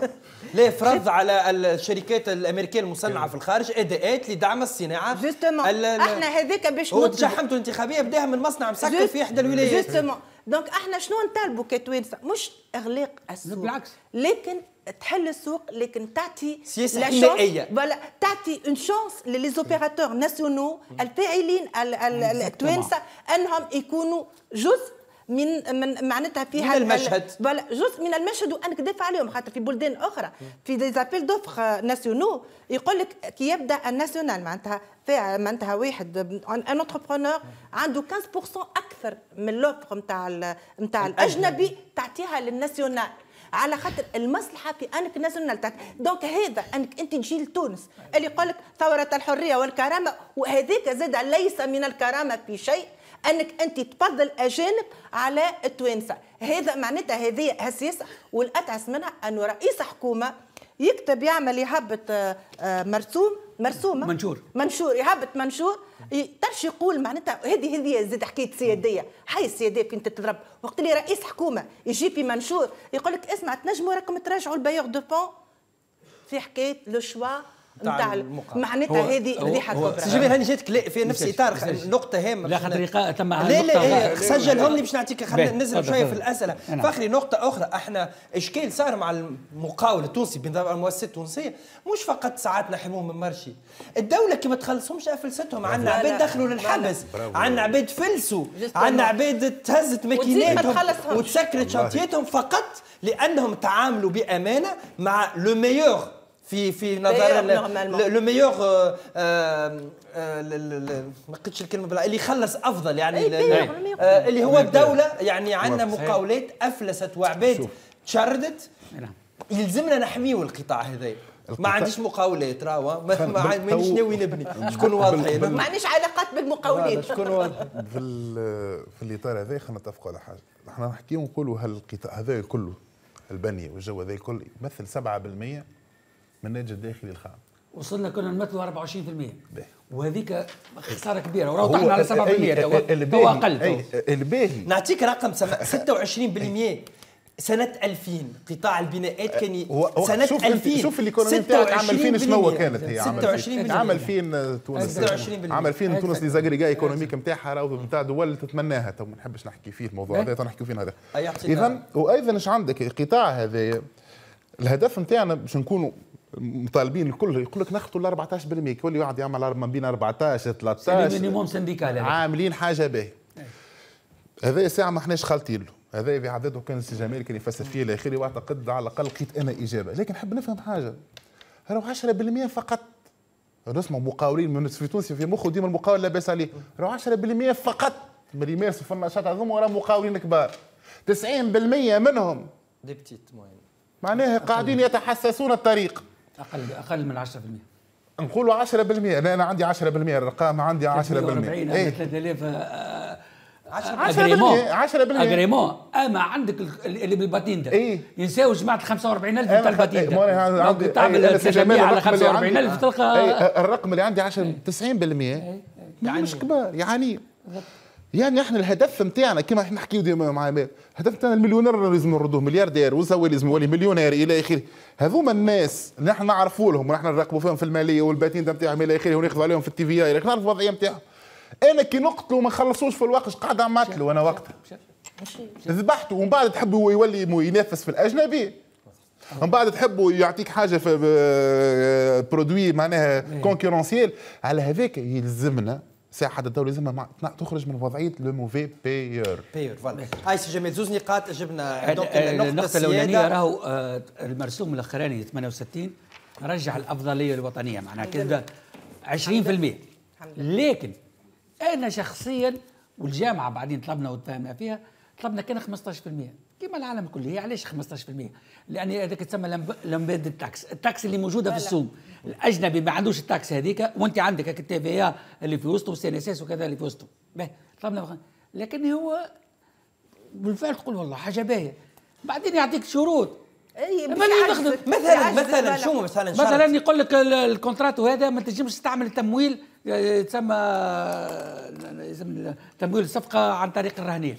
[laughs] لا فرض على الشركات الامريكيه المصنعه نعم. في الخارج اداءات لدعم الصناعه جوستومون احنا هذاك باش هو تشحمته الانتخابيه بداها من مصنع مسكر في احدى الولايات جوستومون دونك احنا شنو نطالبوا كتوانسه مش اغلاق السوق بالعكس لكن تحل السوق لكن تعطي سياسه حمائيه تعطي اون شانس زوبيراتور ناسيونو الفاعلين التوانسه انهم يكونوا جزء من من معناتها فيها من المشهد فوالا جزء من المشهد وانك دافع عليهم خاطر في بلدان اخرى mm. في دي زابيل دوفخ ناسيونو يقول لك كي يبدا الناسيونال معناتها معناتها واحد ان انتربرونور mm. عنده 15% اكثر من لوفر نتاع نتاع الاجنبي تعطيها للناسيونال على خاطر المصلحه في انك الناس نلتك دونك هذا انك انت جيل تونس اللي يقول لك ثوره الحريه والكرامه وهذيك زاد ليس من الكرامه في شيء انك انت تفضل اجانب على التوانسه هذا معناتها هذه هسيسه والاتعس منها انه رئيس حكومه يكتب يعمل يهبط آه، مرسوم مرسومه منشور منشور يهبط منشور تعرفش يقول معناتها هذه هذه زاد حكايه سياديه هاي السياديه كنت تضرب وقت اللي رئيس حكومه يجي في منشور يقول لك اسمع تنجموا راكم تراجعوا البايور دو بون في حكايه لو شوا نتاع معناتها هذه ريحه كبرى جميل هاني جاتك في نفس اطار نقطه هامه لا خاطر تم لا لا سجلهم لي باش نعطيك نزل شويه في الاسئله نعم. فخري نقطه اخرى احنا اشكال صار مع المقاول التونسي بنظام المؤسسات التونسيه مش فقط ساعات نحموهم من مرشي الدوله كي ما تخلصهمش افلستهم عندنا عباد دخلوا للحبس عندنا عباد فلسوا عندنا عباد تهزت ماكيناتهم وتسكرت شنطياتهم فقط لانهم تعاملوا بامانه مع لو ميور في في نظر لو ميور euh, euh, euh, ما قلتش الكلمه بلا اللي خلص افضل يعني إيه، طيب، إيه. آه، اللي هو الدوله يعني عندنا مقاولات افلست وعباد تشردت نعم. يلزمنا نحميو القطاع هذا ما عنديش مقاولات راهو ما, ما مانيش ناوي نبني شكون واضحين ما عنديش علاقات بالمقاولات شكون واضح [laughs] في الاطار هذا خلينا نتفقوا على حاجه احنا نحكيو نقولوا هل القطاع هذا كله البنيه والجو هذا الكل يمثل 7% الناتج الداخلي الخام وصلنا كنا نمثلوا 24% وهذيك خساره كبيره طحنا على 7% تو اقل الباهي نعطيك رقم 26% [laughs] سنة 2000 قطاع البناءات كان سنة 2000 شوف الايكونومي بتاعك عام 2000 شنو هو كانت هي عام 2000 عام 2000 تونس عام 2000 تونس أيوة. لي زاغريغا ايكونوميك أيوة. نتاعها راهو نتاع دول تتمناها تو ما نحبش نحكي فيه الموضوع إيه؟ هذا نحكي فيه هذا أيوة، اذا وايضا اش عندك القطاع هذا الهدف نتاعنا باش نكونوا مطالبين الكل يقول لك نخطوا ال 14% كل واحد يعمل ما بين 14 13 مينيموم سنديكال عاملين حاجه باهيه إيه. هذا ساعه ما احناش خالطين له هذا في عدده كان السي جمال كان يفسر فيه الى اخره واعتقد على الاقل لقيت انا اجابه لكن نحب نفهم حاجه راهو 10% فقط نسمع مقاولين من في تونسي في مخه ديما المقاول لا باس عليه راهو 10% فقط من يمارسوا في النشاط هذوما راهم مقاولين كبار 90% منهم دي بتيت معناها قاعدين يتحسسون الطريق اقل اقل من 10% نقولوا 10% لا انا عندي 10% الرقم عندي 10% 40 3000 10% 10% اجريمون اما عندك اللي بالباتين ده إيه؟ ينساو جماعه 45000 أيوة، تاع إيه، الباتين ده إيه، تعمل تسمية إيه، على 45000 تلقى الرقم اللي عندي 10 90% يعني مش كبار يعني يعني احنا الهدف نتاعنا كما احنا نحكيو ديما مع الهدف نتاعنا المليونير لازم نردوه ملياردير والزوال لازم يولي مليونير الى اخره هذوما الناس اللي احنا نعرفوا لهم ونحن نراقبوا فيهم في الماليه والباتين نتاعهم الى اخره وناخذ عليهم في التي في اي نعرف الوضعيه نتاعهم انا كي نقتلوا ما خلصوش في الوقت قاعد عملت انا وقتها ذبحته ومن بعد تحب هو يولي ينافس في الاجنبي من بعد تحبوا يعطيك حاجه في برودوي معناها كونكورونسيال إيه. على هذاك يلزمنا ساعد الدوله لازم تخرج من وضعيه لو موفي بايور بايور فوالا هاي سي جميل زوز نقاط جبنا النقطه الاولانيه راهو آه، المرسوم الاخراني 68 رجع الافضليه الوطنيه معناها كذا 20% لكن انا شخصيا والجامعه بعدين طلبنا وتفاهمنا فيها طلبنا كان 15% كما العالم كله هي علاش 15% لان هذاك تسمى لمباد التاكس التاكس اللي موجوده في السوق الاجنبي ما عندوش التاكس هذيك وانت عندك هكا التي في اللي في وسطه والسي ان اس اس وكذا اللي في وسطه طلبنا نعم. لكن هو بالفعل تقول والله حاجه باهيه بعدين يعطيك شروط اي مثلا مثلا مثلا شو مثلا مثلا يقول لك الكونترات هذا ما تنجمش تستعمل التمويل آه، تسمى آه، تمويل الصفقه عن طريق الرهنيه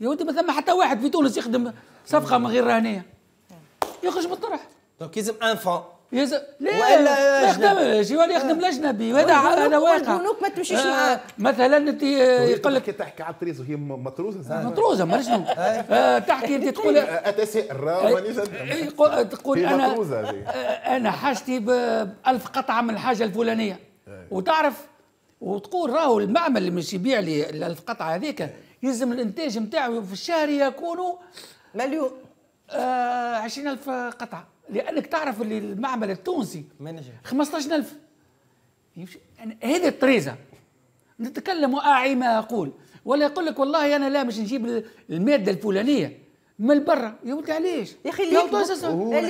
يا ودي ما ثم حتى واحد في تونس يخدم صفقه من غير رهنيه يخرج بالطرح دونك يلزم ان فون يز... ليه؟ والا يخدم جوار يخدم آه. الاجنبي وهذا هذا واقع البنوك ما تمشيش آه، معاه مثلا انت طيب، يقول لك تحكي على الطريز وهي مطروزه مطروزه ما آه تحكي انت تقول اتساءل آه، تقول انا انا حاجتي ب 1000 قطعه من الحاجه الفلانيه وتعرف وتقول راهو المعمل اللي مش يبيع لي ال 1000 قطعه هذيك يلزم الانتاج نتاعو في الشهر يكونوا مليون 20000 قطعه لانك تعرف اللي المعمل التونسي مانجر 15000 يعني هذه الطريزه نتكلم واعي ما اقول ولا يقول لك والله انا لا مش نجيب الماده الفلانيه من برا يا ولدي علاش يا اخي اللي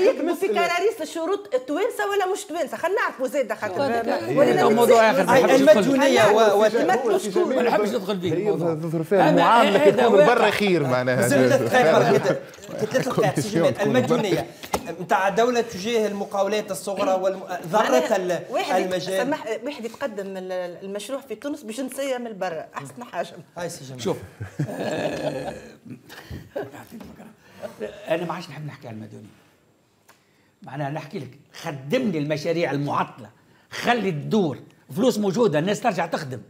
يكتبوا في كراريس الشروط التوانسه ولا مش توانسه خلينا نعرفوا زاد خاطر ولا موضوع اخر المديونيه يمثلوا شكون ما نحبش ندخل فيه الموضوع فيها المعامله كي تكون برا خير معناها ثلاث المديونيه نتاع الدوله تجاه المقاولات الصغرى وذره المجال سمح واحد يتقدم المشروع في تونس بجنسيه من برا احسن حاجه هاي سي جمال شوف [laughs] انا ما عادش نحب نحكي على المدنيه معناها نحكي لك خدمني المشاريع المعطله خلي الدور فلوس موجوده الناس ترجع تخدم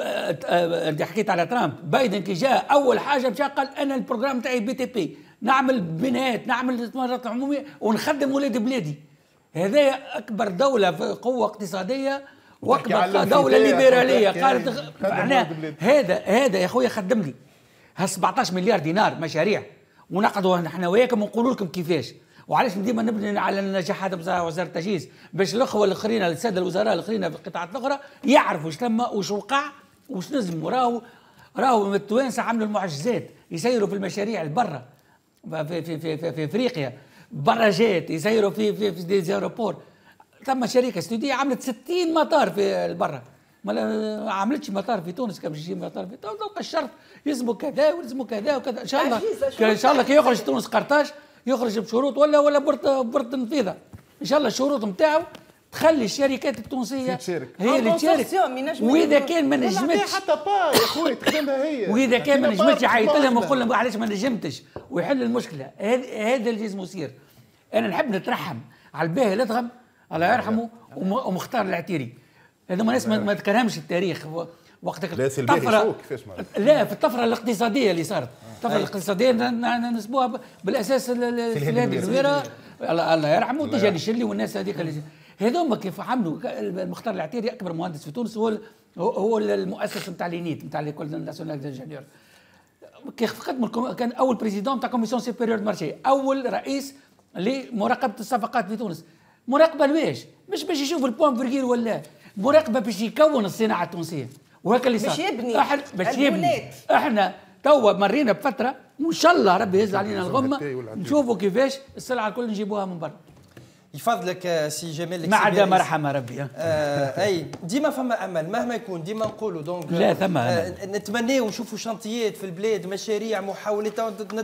انت آه، آه، حكيت على ترامب بايدن كي جاء اول حاجه مشى قال انا البروجرام تاعي بي تي بي نعمل بنايات نعمل استثمارات عموميه ونخدم ولاد بلادي هذا اكبر دوله في قوه اقتصاديه واكبر دوله ليبراليه قالت معناها هذا هذا يا خويا خدم لي ها 17 مليار دينار مشاريع ونقعدوا احنا وياكم ونقولوا لكم كيفاش وعلاش ديما نبني على النجاحات نتاع وزاره التجهيز باش الاخوه الاخرين الساده الوزراء الاخرين في القطاعات الاخرى يعرفوا شنو وش وقع وش نزم راهو راهو التوانسه عملوا المعجزات يسيروا في المشاريع البرة في في في في, في افريقيا براجات يسيروا في في في ديزيروبور ثم شركه استودية عملت 60 مطار في البرة ما عملتش مطار في تونس كان يجي مطار في تونس لو الشرط يلزموا كذا ويلزموا كذا وكذا ان شاء الله ان شاء الله كي يخرج تونس قرطاج يخرج بشروط ولا ولا برد برد نفيضه ان شاء الله الشروط نتاعو تخلي الشركات التونسيه تشارك. هي اللي تشارك [laughs] واذا كان ما نجمتش حتى با يا خويا تخدمها هي واذا كان ما نجمتش يعيط لهم ويقول لهم علاش ما نجمتش ويحل المشكله هذا اللي لازم يصير انا نحب نترحم على الباهي الاضغم الله يرحمه ومختار العتيري هذا ما ما تكرهمش التاريخ وقت لا الطفره لا في الطفره الاقتصاديه اللي صارت آه. الطفره الاقتصاديه نسبوها بالاساس الهادي الزويره الله يرحمه تجاني الشلي والناس هذيك اللي هذوما كيف عملوا المختار العتيري اكبر مهندس في تونس هو هو المؤسس نتاع لينيت نتاع ليكول ناسيونال دانجينيور كيف خدم كان اول بريزيدون تاع كوميسيون سوبيريور مارشي اول رئيس لمراقبه الصفقات في تونس مراقبه لواش مش باش يشوف البوان فيرجيل ولا مراقبه باش يكون الصناعه التونسيه وهكا اللي صار باش يبني احنا باش يبني احنا توا مرينا بفتره وان شاء الله ربي يهز علينا الغمه نشوفوا كيفاش السلعه الكل نجيبوها من برا يفضلك آه، سي جمال ما عدا مرحمة ربي آه. آه اي ديما فما امل مهما يكون ديما نقولوا دونك لا ثما آه, آه، نتمناو نشوفوا شانتيات في البلاد مشاريع محاولات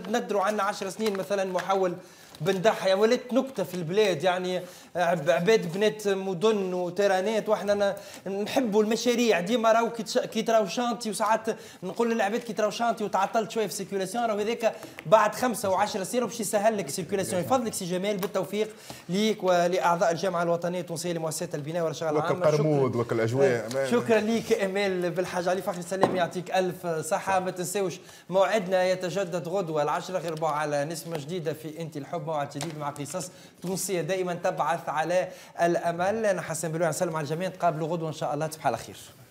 ندروا عندنا 10 سنين مثلا محاول بندحها يعني ولات نكته في البلاد يعني آه، عباد بنات مدن وترانات واحنا نحبوا المشاريع ديما راهو كي تراو شانتي وساعات نقول للعباد كي تراو شانتي وتعطلت شويه في السيركيولاسيون راهو هذاك بعد خمسه وعشرة سيرو باش يسهل لك السيركيولاسيون يفضلك سي جمال بالتوفيق ليك ولاعضاء الجامعه الوطنيه التونسيه لمؤسسه البناء والاشغال العامه قرمود وكل أجواء آه، شكرا ليك امال بالحاج علي فخري سلام يعطيك الف صحه ما تنساوش موعدنا يتجدد غدوه العشرة غير على نسمه جديده في انت الحب موعد جديد مع قصص تونسيه دائما تبعث على الامل انا حسن بلوي نسلم على الجميع نقابلوا غدوه ان شاء الله تصبح على خير